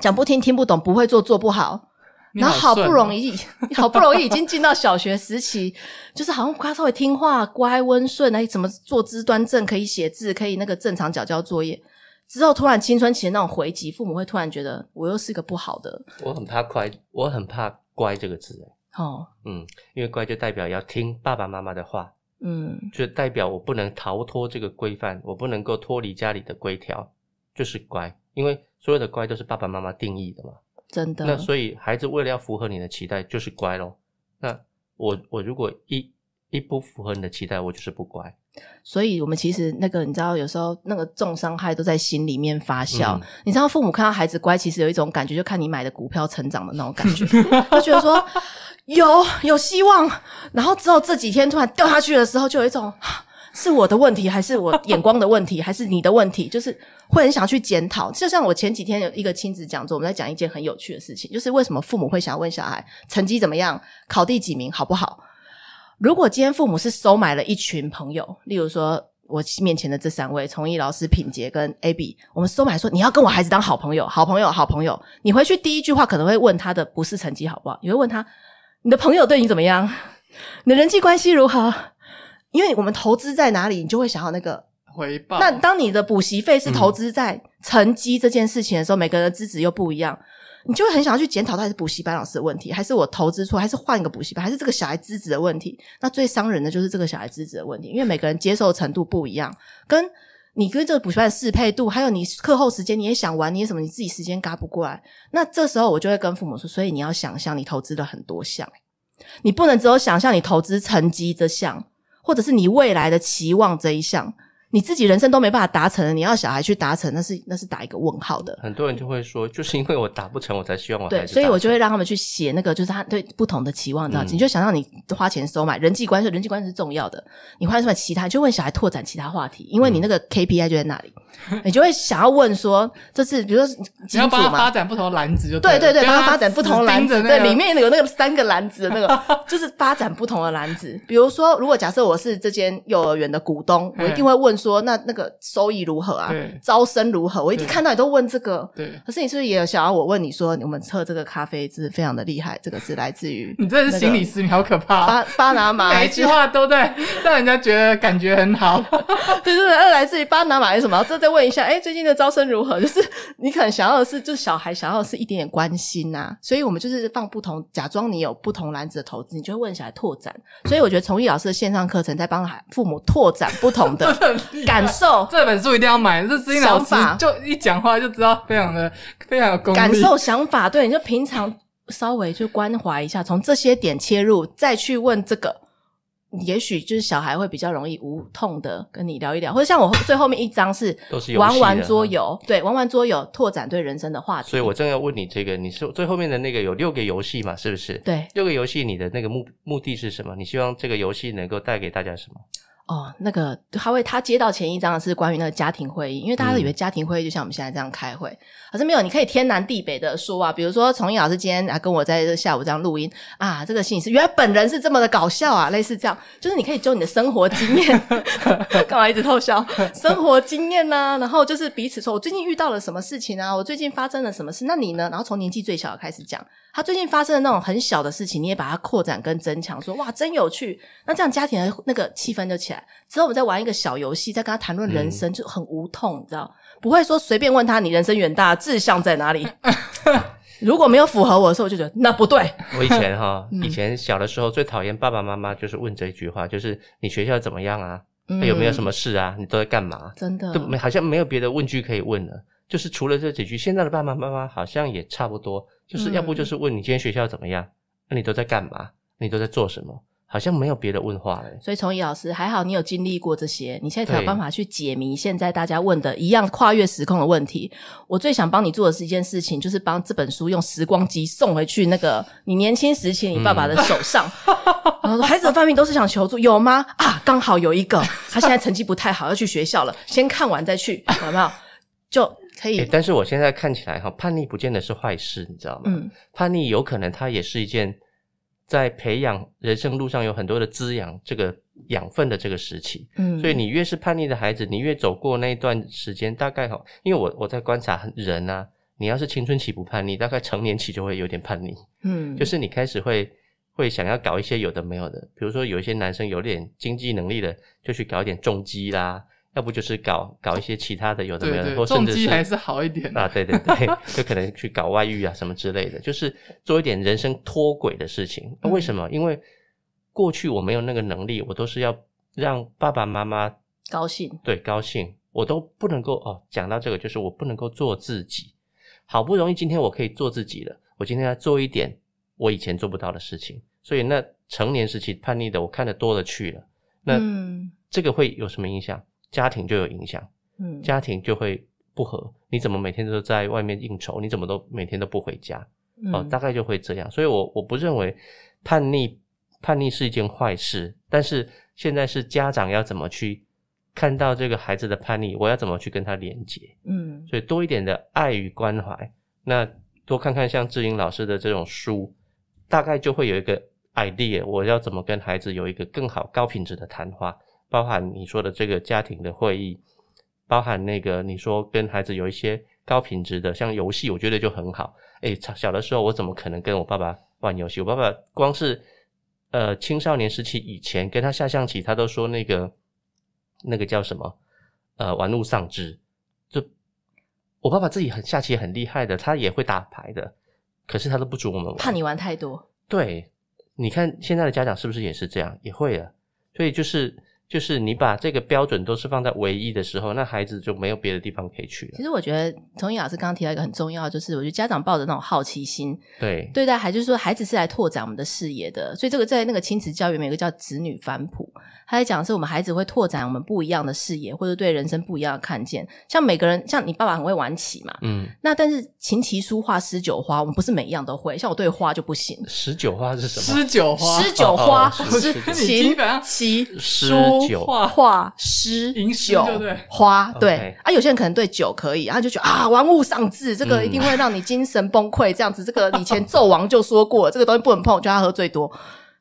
讲不听听不懂，不会做做不好。然后好不容易 好不容易已经进到小学时期，就是好像乖稍微听话乖温顺，哎，怎么坐姿端正，可以写字，可以那个正常交交作业。之后突然青春期那种回击，父母会突然觉得我又是一个不好的。我很怕乖，我很怕乖这个字哦，嗯，因为乖就代表要听爸爸妈妈的话。嗯，就代表我不能逃脱这个规范，我不能够脱离家里的规条，就是乖。因为所有的乖都是爸爸妈妈定义的嘛，真的。那所以孩子为了要符合你的期待，就是乖咯。那我我如果一一不符合你的期待，我就是不乖。所以我们其实那个你知道，有时候那个重伤害都在心里面发酵。你知道，父母看到孩子乖，其实有一种感觉，就看你买的股票成长的那种感觉，就觉得说。有有希望，然后之后这几天突然掉下去的时候，就有一种是我的问题，还是我眼光的问题，还是你的问题？就是会很想去检讨。就像我前几天有一个亲子讲座，我们在讲一件很有趣的事情，就是为什么父母会想要问小孩成绩怎么样，考第几名好不好？如果今天父母是收买了一群朋友，例如说我面前的这三位从艺老师品杰跟 AB，我们收买说你要跟我孩子当好朋友，好朋友，好朋友。你回去第一句话可能会问他的不是成绩好不好？你会问他。你的朋友对你怎么样？你的人际关系如何？因为我们投资在哪里，你就会想要那个回报。那当你的补习费是投资在成绩这件事情的时候，每个人的资质又不一样，你就会很想要去检讨，到底是补习班老师的问题，还是我投资错，还是换一个补习班，还是这个小孩资质的问题？那最伤人的就是这个小孩资质的问题，因为每个人接受程度不一样，跟。你跟这习班适配度，还有你课后时间你也想玩，你什么你自己时间嘎不过来，那这时候我就会跟父母说，所以你要想象你投资了很多项，你不能只有想象你投资成绩这项，或者是你未来的期望这一项。你自己人生都没办法达成，你要小孩去达成，那是那是打一个问号的。很多人就会说，就是因为我达不成，我才希望我孩子。对，所以我就会让他们去写那个，就是他对不同的期望，你知道？你就想让你花钱收买人际关系，人际关系是重要的。你花什么其他，就问小孩拓展其他话题，因为你那个 KPI 就在那里，你就会想要问说，就是比如说你要帮他发展不同篮子，就对对对，帮他发展不同篮子，对，里面有那个三个篮子，的那个 就是发展不同的篮子。比如说，如果假设我是这间幼儿园的股东，我一定会问。说那那个收益如何啊？招生如何？我一看到你都问这个，对。可是你是不是也有想要我问你说，我们测这个咖啡是非常的厉害？这个是来自于 你这是心理师，你好可怕。巴巴拿马，每一句话都在让人家觉得感觉很好。对 对对，来自于巴拿马还是什么？这再问一下，哎，最近的招生如何？就是你可能想要的是，就小孩想要是一点点关心呐。所以我们就是放不同，假装你有不同篮子的投资，你就会问小孩拓展。所以我觉得从艺老师的线上课程在帮孩父母拓展不同的。感受这本书一定要买，这知老师就一讲话就知道非常的非常有功感受想法，对，你就平常稍微就关怀一下，从这些点切入，再去问这个，也许就是小孩会比较容易无痛的跟你聊一聊。或者像我最后面一张是是玩玩桌游，对，玩玩桌游拓展对人生的话题。所以我正要问你这个，你是最后面的那个有六个游戏嘛？是不是？对，六个游戏，你的那个目目的是什么？你希望这个游戏能够带给大家什么？哦，那个他会他接到前一张是关于那个家庭会议，因为大家以为家庭会议就像我们现在这样开会，可是没有，你可以天南地北的说啊，比如说崇义老师今天啊跟我在这下午这样录音啊，这个信息原来本人是这么的搞笑啊，类似这样，就是你可以就你的生活经验，干嘛一直透笑？生活经验呢？然后就是彼此说，我最近遇到了什么事情啊？我最近发生了什么事？那你呢？然后从年纪最小开始讲。他最近发生的那种很小的事情，你也把它扩展跟增强，说哇真有趣，那这样家庭的那个气氛就起来。之后我们再玩一个小游戏，再跟他谈论人生，就很无痛，你知道？不会说随便问他你人生远大志向在哪里？如果没有符合我的时候，我就觉得那不对。我以前哈，以前小的时候最讨厌爸爸妈妈就是问这一句话，就是你学校怎么样啊？有没有什么事啊？你都在干嘛？真的，好像没有别的问句可以问了，就是除了这几句。现在的爸爸妈妈好像也差不多。就是要不就是问你今天学校怎么样？那你都在干嘛？你都在做什么？好像没有别的问话了。所以崇义老师还好，你有经历过这些，你现在才有办法去解谜。现在大家问的一样跨越时空的问题，我最想帮你做的是一件事情，就是帮这本书用时光机送回去那个你年轻时期你爸爸的手上。孩子的发明都是想求助有吗？啊，刚好有一个，他现在成绩不太好，要去学校了，先看完再去，好不好？就。但是我现在看起来哈，叛逆不见得是坏事，你知道吗？叛逆有可能，它也是一件在培养人生路上有很多的滋养这个养分的这个时期。嗯，所以你越是叛逆的孩子，你越走过那一段时间，大概哈，因为我我在观察人啊，你要是青春期不叛逆，大概成年期就会有点叛逆。嗯，就是你开始会会想要搞一些有的没有的，比如说有一些男生有点经济能力的，就去搞一点重机啦。要不就是搞搞一些其他的，有的没有，或者甚至是还是好一点啊，对对对，就可能去搞外遇啊什么之类的，就是做一点人生脱轨的事情。为什么？因为过去我没有那个能力，我都是要让爸爸妈妈高兴，对，高兴，我都不能够哦。讲到这个，就是我不能够做自己。好不容易今天我可以做自己了，我今天要做一点我以前做不到的事情。所以那成年时期叛逆的，我看的多了去了。那这个会有什么影响？家庭就有影响，嗯，家庭就会不和。你怎么每天都在外面应酬？你怎么都每天都不回家？哦，大概就会这样。所以，我我不认为叛逆叛逆是一件坏事，但是现在是家长要怎么去看到这个孩子的叛逆？我要怎么去跟他连接？嗯，所以多一点的爱与关怀，那多看看像志英老师的这种书，大概就会有一个 idea，我要怎么跟孩子有一个更好、高品质的谈话。包含你说的这个家庭的会议，包含那个你说跟孩子有一些高品质的，像游戏，我觉得就很好。哎，小的时候我怎么可能跟我爸爸玩游戏？我爸爸光是呃青少年时期以前跟他下象棋，他都说那个那个叫什么？呃，玩物丧志。就我爸爸自己很下棋很厉害的，他也会打牌的，可是他都不准我们玩，怕你玩太多。对，你看现在的家长是不是也是这样？也会了，所以就是。就是你把这个标准都是放在唯一的时候，那孩子就没有别的地方可以去了。其实我觉得，从义老师刚刚提到一个很重要，就是我觉得家长抱着那种好奇心，对对待孩子，就是说孩子是来拓展我们的视野的。所以这个在那个亲子教育里面有个叫“子女反哺”，他在讲的是我们孩子会拓展我们不一样的视野，或者对人生不一样的看见。像每个人，像你爸爸很会玩棋嘛，嗯，那但是琴棋书画诗酒花，我们不是每一样都会。像我对花就不行。诗酒花是什么？诗酒花，诗酒花，诗棋棋书。画画诗饮酒花对啊，有些人可能对酒可以，然后就觉得啊，玩物丧志，这个一定会让你精神崩溃。这样子，这个以前纣王就说过，这个东西不能碰。我得他喝最多，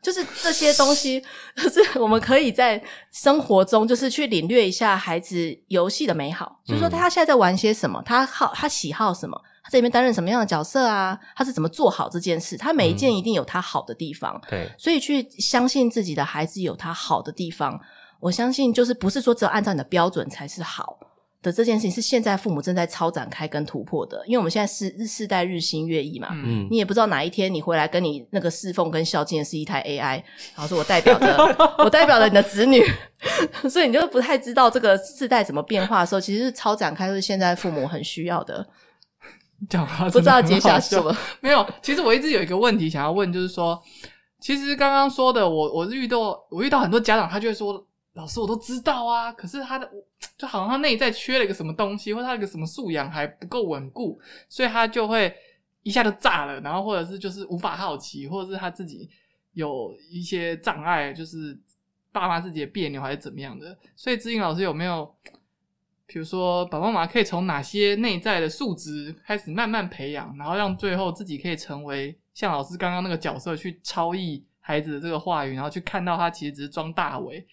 就是这些东西，就是我们可以在生活中就是去领略一下孩子游戏的美好。就是说他现在在玩些什么，他好他喜好什么，他在里面担任什么样的角色啊？他是怎么做好这件事？他每一件一定有他好的地方，对，所以去相信自己的孩子有他好的地方。我相信，就是不是说只有按照你的标准才是好的这件事情，是现在父母正在超展开跟突破的。因为我们现在是世代日新月异嘛，嗯，你也不知道哪一天你回来跟你那个侍奉跟孝敬是一台 AI，然后说我代表着 我代表着你的子女，所以你就不太知道这个世代怎么变化的时候，其实是超展开，是现在父母很需要的。讲话不知道接下来什么？没有，其实我一直有一个问题想要问，就是说，其实刚刚说的，我我遇到我遇到很多家长，他就会说。老师，我都知道啊，可是他的 就好像他内在缺了一个什么东西，或者他一个什么素养还不够稳固，所以他就会一下就炸了，然后或者是就是无法好奇，或者是他自己有一些障碍，就是爸妈自己别扭还是怎么样的。所以，志音老师有没有，比如说，爸爸妈妈可以从哪些内在的素质开始慢慢培养，然后让最后自己可以成为像老师刚刚那个角色，去超越孩子的这个话语，然后去看到他其实只是装大伟。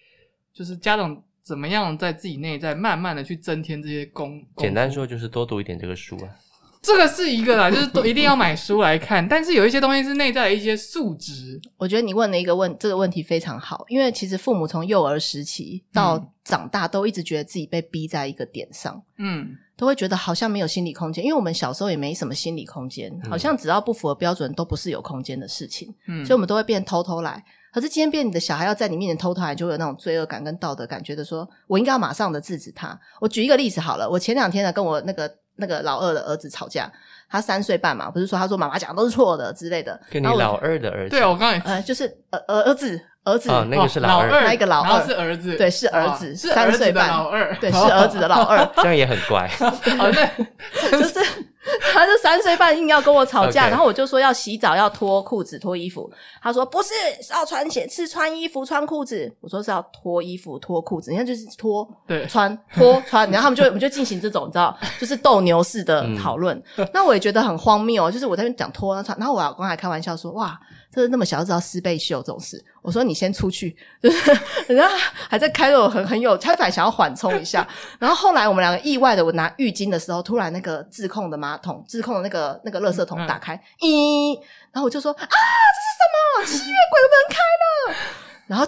就是家长怎么样在自己内在慢慢的去增添这些功。简单说就是多读一点这个书啊，这个是一个啦，就是都一定要买书来看。但是有一些东西是内在的一些素质，我觉得你问了一个问这个问题非常好，因为其实父母从幼儿时期到长大都一直觉得自己被逼在一个点上，嗯，都会觉得好像没有心理空间，因为我们小时候也没什么心理空间，好像只要不符合标准都不是有空间的事情，嗯，所以我们都会变偷偷来。可是今天变你的小孩要在你面前偷偷你就有那种罪恶感跟道德感觉的，说我应该要马上的制止他。我举一个例子好了，我前两天呢跟我那个那个老二的儿子吵架，他三岁半嘛，不是说他说妈妈讲的都是错的之类的，跟你老二的儿子，对啊，我刚才呃就是儿儿子。儿子那个是老二，那个老二是儿子，对，是儿子，是三岁半老二，对，是儿子的老二，这样也很乖。对 就是他就三岁半，硬要跟我吵架，然后我就说要洗澡，要脱裤子、脱衣服。他说不是，要穿鞋，是穿衣服、穿裤子。我说是要脱衣服、脱裤子，你看就是脱对穿脱穿，然后他们就我们就进行这种，你知道，就是斗牛式的讨论。那我也觉得很荒谬哦，就是我在那边讲脱穿，然后我老公还开玩笑说哇。就是那么小就知道撕被秀这种事，我说你先出去，人家还在开着，很很有他反想要缓冲一下。然后后来我们两个意外的，我拿浴巾的时候，突然那个自控的马桶自控的那个那个垃圾桶打开，一，然后我就说啊，这是什么？七月鬼门开了。然后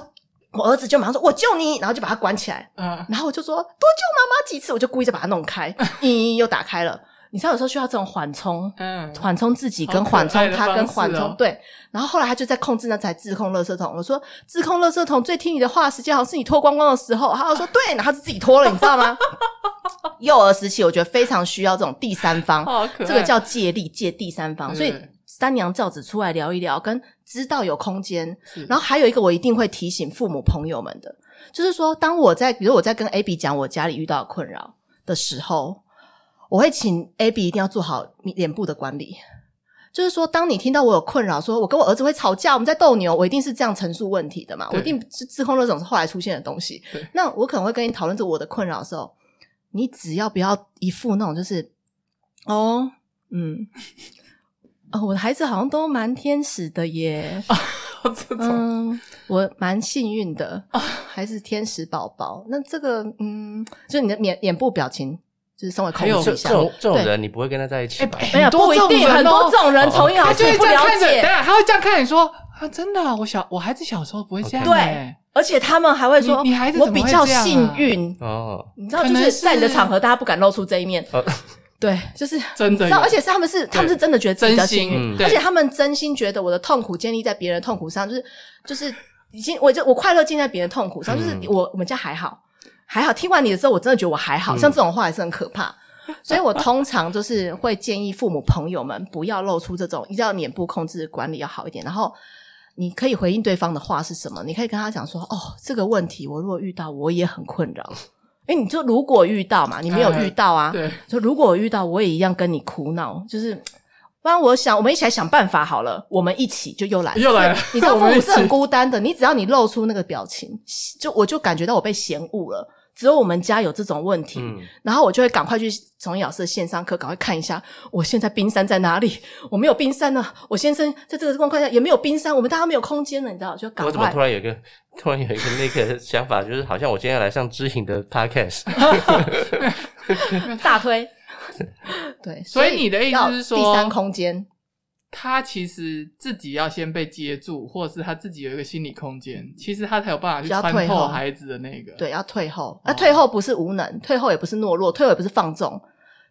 我儿子就马上说：“我救你！”然后就把它关起来。嗯，然后我就说多救妈妈几次，我就故意再把它弄开，一又打开了。你知道有时候需要这种缓冲，嗯，缓冲自己，跟缓冲他，跟缓冲对。然后后来他就在控制那才自控垃圾桶。我说自控垃圾桶，最听你的话，时间好像是你脱光光的时候。他说对，然后就自己脱了，你知道吗？幼儿时期我觉得非常需要这种第三方，这个叫借力借第三方。所以三娘教子出来聊一聊，跟知道有空间。然后还有一个我一定会提醒父母朋友们的，就是说当我在比如我在跟 Abby 讲我家里遇到的困扰的时候。我会请 Abby 一定要做好脸部的管理，就是说，当你听到我有困扰，说我跟我儿子会吵架，我们在斗牛，我一定是这样陈述问题的嘛？我一定是自控那种后来出现的东西。那我可能会跟你讨论这我的困扰的时候，你只要不要一副那种就是哦，嗯，哦，我的孩子好像都蛮天使的耶，我蛮幸运的，还是天使宝宝。那这个，嗯，就是你的脸脸部表情。就是稍微空一下，这种这种人，你不会跟他在一起。没有，不一定，很多这种人，同意而就不了解。对，他会这样看着说：“啊，真的，我小我孩子小时候不会这样。”对，而且他们还会说：“你孩子我比较幸运哦。”你知道，就是在你的场合，大家不敢露出这一面。对，就是 真的。而且是他们，是他们是真的觉得比较幸运，而且他们真心觉得我的痛苦建立在别人痛苦上，就是就是已经，我就我快乐建立在别人痛苦上，就是我我们家还好。还好，听完你的时候，我真的觉得我还好像这种话还是很可怕，所以我通常就是会建议父母朋友们不要露出这种，你知道，脸部控制管理要好一点。然后你可以回应对方的话是什么，你可以跟他讲说：“哦，这个问题我如果遇到，我也很困扰。”哎，你就如果遇到嘛，你没有遇到啊？对。说如果我遇到，我也一样跟你苦恼。就是，不然我想，我们一起来想办法好了。我们一起就又来又来，你知道，父母是很 孤单的。你只要你露出那个表情，就我就感觉到我被嫌恶了。只有我们家有这种问题，然后我就会赶快去从易老师线上课赶快看一下，我现在冰山在哪里？我没有冰山呢，我先生在这个状况下也没有冰山，我们大家没有空间了，你知道？就快。我怎么突然有一个突然有一个那个想法，就是好像我今天要来上知影的 podcast 大推，对，所以你的意思是说第三空间。他其实自己要先被接住，或者是他自己有一个心理空间，其实他才有办法去穿透孩子的那个。对，要退后。啊，退后不是无能，退后也不是懦弱，退后也不是放纵。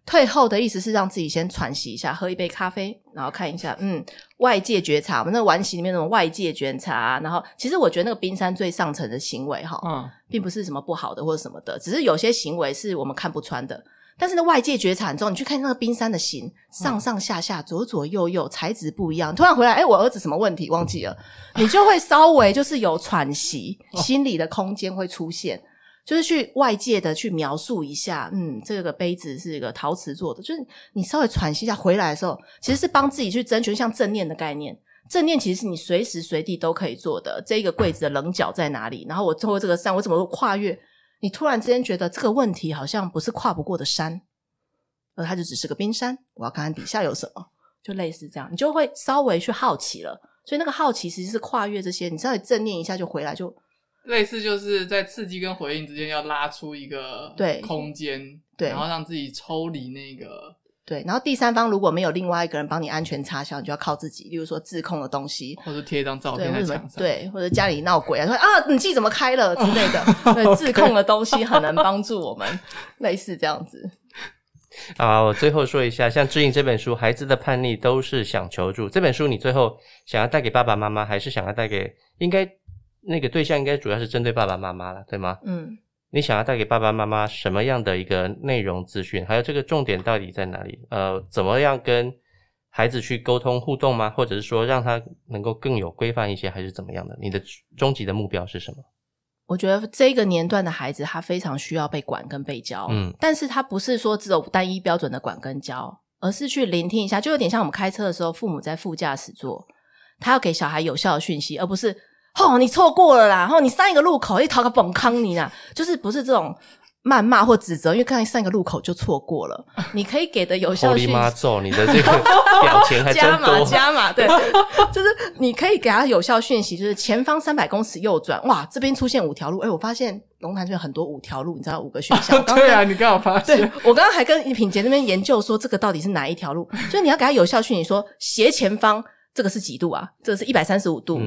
退后的意思是让自己先喘息一下，喝一杯咖啡，然后看一下，嗯，外界觉察。我们那玩习里面那种外界觉察，然后其实我觉得那个冰山最上层的行为哈，嗯，并不是什么不好的或者什么的，只是有些行为是我们看不穿的。但是呢，外界觉察之后，你去看那个冰山的形，上上下下、左左右右，材质不一样。突然回来，哎，我儿子什么问题忘记了？你就会稍微就是有喘息，心理的空间会出现，就是去外界的去描述一下，嗯，这个杯子是一个陶瓷做的，就是你稍微喘息一下，回来的时候其实是帮自己去争取，像正念的概念，正念其实是你随时随地都可以做的。这个柜子的棱角在哪里？然后我透过这个山，我怎么跨越？你突然之间觉得这个问题好像不是跨不过的山，而它就只是个冰山，我要看看底下有什么，就类似这样，你就会稍微去好奇了。所以那个好奇其实是跨越这些，你稍微正念一下就回来，就类似就是在刺激跟回应之间要拉出一个对空间，对，然后让自己抽离那个。对，然后第三方如果没有另外一个人帮你安全插销，你就要靠自己。例如说自控的东西，或者贴一张照片在墙上，对，或者家里闹鬼啊，说啊，你禁怎么开了之类的。对，自控的东西很难帮助我们，类似这样子。啊，我最后说一下，像最近这本书《孩子的叛逆》，都是想求助。这本书你最后想要带给爸爸妈妈，还是想要带给？应该那个对象应该主要是针对爸爸妈妈了，对吗？嗯。你想要带给爸爸妈妈什么样的一个内容资讯？还有这个重点到底在哪里？呃，怎么样跟孩子去沟通互动吗？或者是说让他能够更有规范一些，还是怎么样的？你的终极的目标是什么？我觉得这个年段的孩子他非常需要被管跟被教，嗯，但是他不是说只有单一标准的管跟教，而是去聆听一下，就有点像我们开车的时候，父母在副驾驶座，他要给小孩有效的讯息，而不是。哦，你错过了啦！然后你上一个路口一讨个讽康你啦，就是不是这种谩骂或指责？因为刚才上一个路口就错过了。你可以给的有效讯息，你的这个表情 加码加码，对，就是你可以给他有效讯息，就是前方三百公尺右转。哇，这边出现五条路，哎，我发现龙潭这边很多五条路，你知道五个选项。对啊，你刚好发现。我刚刚还跟品杰那边研究说，这个到底是哪一条路？就你要给他有效讯，息，说斜前方。这个是几度啊？这个是一百三十五度，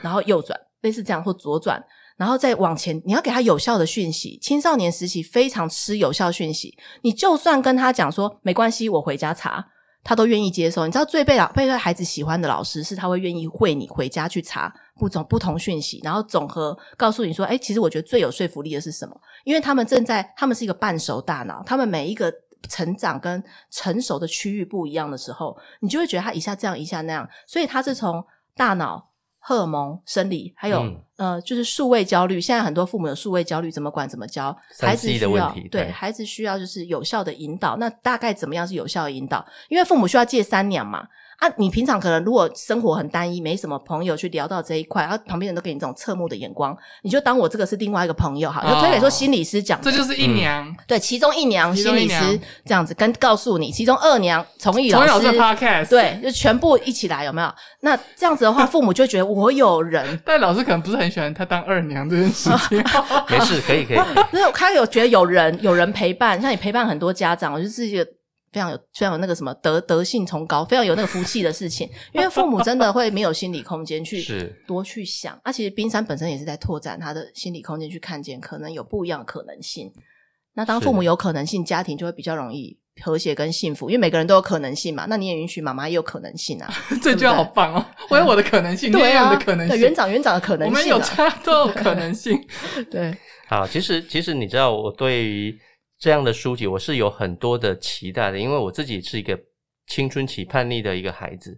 然后右转，类似这样或左转，然后再往前。你要给他有效的讯息。青少年时期非常吃有效讯息。你就算跟他讲说没关系，我回家查，他都愿意接受。你知道最被老被孩子喜欢的老师是他会愿意会你回家去查不？同不同讯息，然后总和告诉你说，哎，其实我觉得最有说服力的是什么？因为他们正在，他们是一个半熟大脑，他们每一个。成长跟成熟的区域不一样的时候，你就会觉得他一下这样，一下那样。所以他是从大脑、荷尔蒙、生理，还有呃，就是数位焦虑。现在很多父母有数位焦虑，怎么管怎么教，孩子需要对孩子需要就是有效的引导。那大概怎么样是有效引导？因为父母需要借三年嘛。啊，你平常可能如果生活很单一，没什么朋友去聊到这一块，然后旁边人都给你这种侧目的眼光，你就当我这个是另外一个朋友哈。就推给说心理师讲，这就是一娘对，其中一娘心理师这样子跟告诉你，其中二娘从艺老师对，就全部一起来有没有？那这样子的话，父母就觉得我有人，但老师可能不是很喜欢他当二娘这件事情。没事，可以可以，因为他有觉得有人有人陪伴，像你陪伴很多家长，我就自己。非常有，非常有那个什么德德性崇高，非常有那个福气的事情。因为父母真的会没有心理空间去多去想。那其实冰山本身也是在拓展他的心理空间，去看见可能有不一样的可能性。那当父母有可能性，家庭就会比较容易和谐跟幸福。因为每个人都有可能性嘛。那你也允许妈妈也有可能性啊，这就好棒哦。我有我的可能性，你也有你的可能性。园长，园长的可能性，我们有差家都有可能性。对，好，其实其实你知道我对于。这样的书籍，我是有很多的期待的，因为我自己是一个青春期叛逆的一个孩子，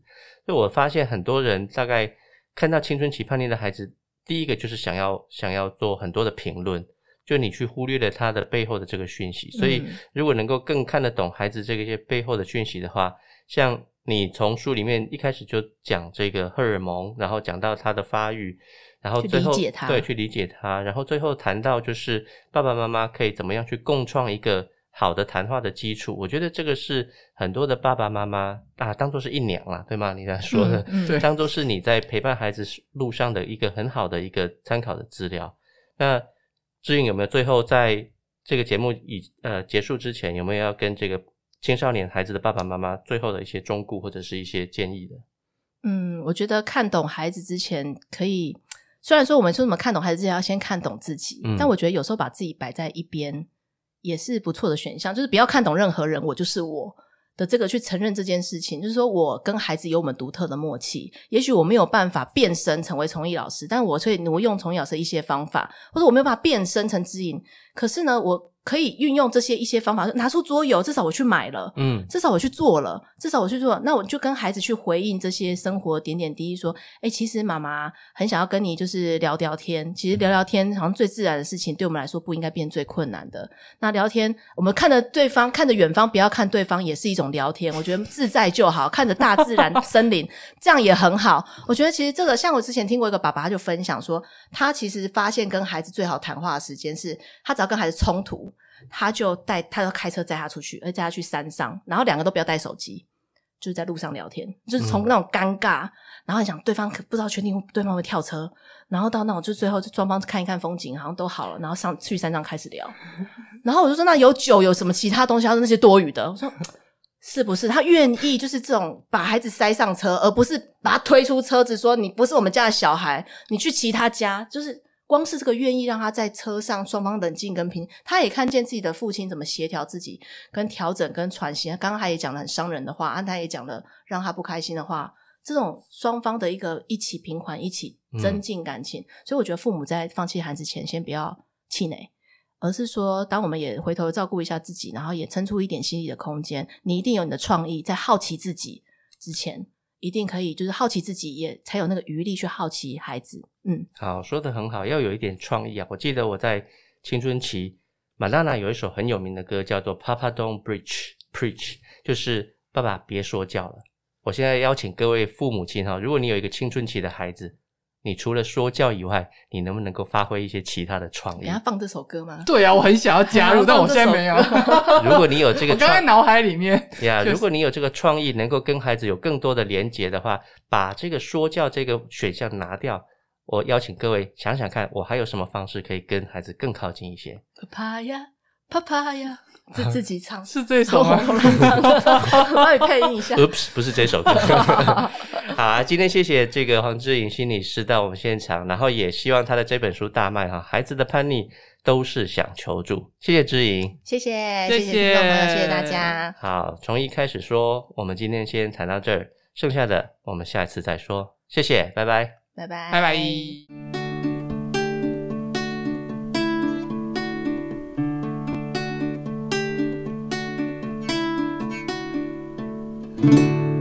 所以我发现很多人，大概看到青春期叛逆的孩子，第一个就是想要想要做很多的评论，就你去忽略了他的背后的这个讯息，所以如果能够更看得懂孩子这个些背后的讯息的话，像。你从书里面一开始就讲这个荷尔蒙，然后讲到他的发育，然后最后对去理解他，然后最后谈到就是爸爸妈妈可以怎么样去共创一个好的谈话的基础。我觉得这个是很多的爸爸妈妈啊，当做是一年了，对吗？你才说的，当做是你在陪伴孩子路上的一个很好的一个参考的资料。那志颖有没有最后在这个节目已呃结束之前，有没有要跟这个？青少年孩子的爸爸妈妈最后的一些忠告或者是一些建议的。嗯，我觉得看懂孩子之前，可以虽然说我们说什么看懂孩子之前要先看懂自己，但我觉得有时候把自己摆在一边也是不错的选项。就是不要看懂任何人，我就是我的这个去承认这件事情。就是说我跟孩子有我们独特的默契。也许我没有办法变身成为从艺老师，但我以挪用从艺老师一些方法，或者我没有办法变身成知音，可是呢，我。可以运用这些一些方法，拿出桌游，至少我去买了，嗯，至少我去做了，至少我去做。那我就跟孩子去回应这些生活点点滴滴，说：“哎，其实妈妈很想要跟你就是聊聊天。其实聊聊天好像最自然的事情，对我们来说不应该变最困难的。那聊天，我们看着对方，看着远方，不要看对方，也是一种聊天。我觉得自在就好，看着大自然、森林，这样也很好。我觉得其实这个，像我之前听过一个爸爸他就分享说，他其实发现跟孩子最好谈话的时间是他只要跟孩子冲突。他就带，他就开车载他出去，而载他去山上，然后两个都不要带手机，就是在路上聊天，就是从那种尴尬，然后想对方可不知道确定对方会跳车，然后到那种就最后就双方看一看风景，好像都好了，然后上去山上开始聊。然后我就说，那有酒有什么其他东西啊？那些多余的，我说是不是他愿意就是这种把孩子塞上车，而不是把他推出车子说你不是我们家的小孩，你去其他家就是。光是这个愿意让他在车上，双方冷静跟平，他也看见自己的父亲怎么协调自己跟调整跟喘息。刚刚他也讲了很伤人的话，他也讲了让他不开心的话。这种双方的一个一起平缓，一起增进感情。所以我觉得父母在放弃孩子前，先不要气馁，而是说，当我们也回头照顾一下自己，然后也撑出一点心理的空间。你一定有你的创意，在好奇自己之前。一定可以，就是好奇自己也才有那个余力去好奇孩子。嗯，好，说的很好，要有一点创意啊！我记得我在青春期，马娜娜有一首很有名的歌叫做《Papa Don't Preach》，Preach，就是爸爸别说教了。我现在邀请各位父母亲哈，如果你有一个青春期的孩子。你除了说教以外，你能不能够发挥一些其他的创意？你要放这首歌吗？对呀，我很想要加入，但我现在没有。如果你有这个，我刚刚脑海里面呀，如果你有这个创意，能够跟孩子有更多的连接的话，把这个说教这个选项拿掉。我邀请各位想想看，我还有什么方式可以跟孩子更靠近一些？啪啪呀，自自己唱是这首吗？我你配音一下。Oops，不是这首歌。好，啊，今天谢谢这个黄志颖心理师到我们现场，然后也希望他的这本书大卖哈。孩子的叛逆都是想求助，谢谢志颖，谢谢谢谢谢谢大家。好，从一开始说，我们今天先谈到这儿，剩下的我们下一次再说。谢谢，拜拜，拜拜，拜拜。thank you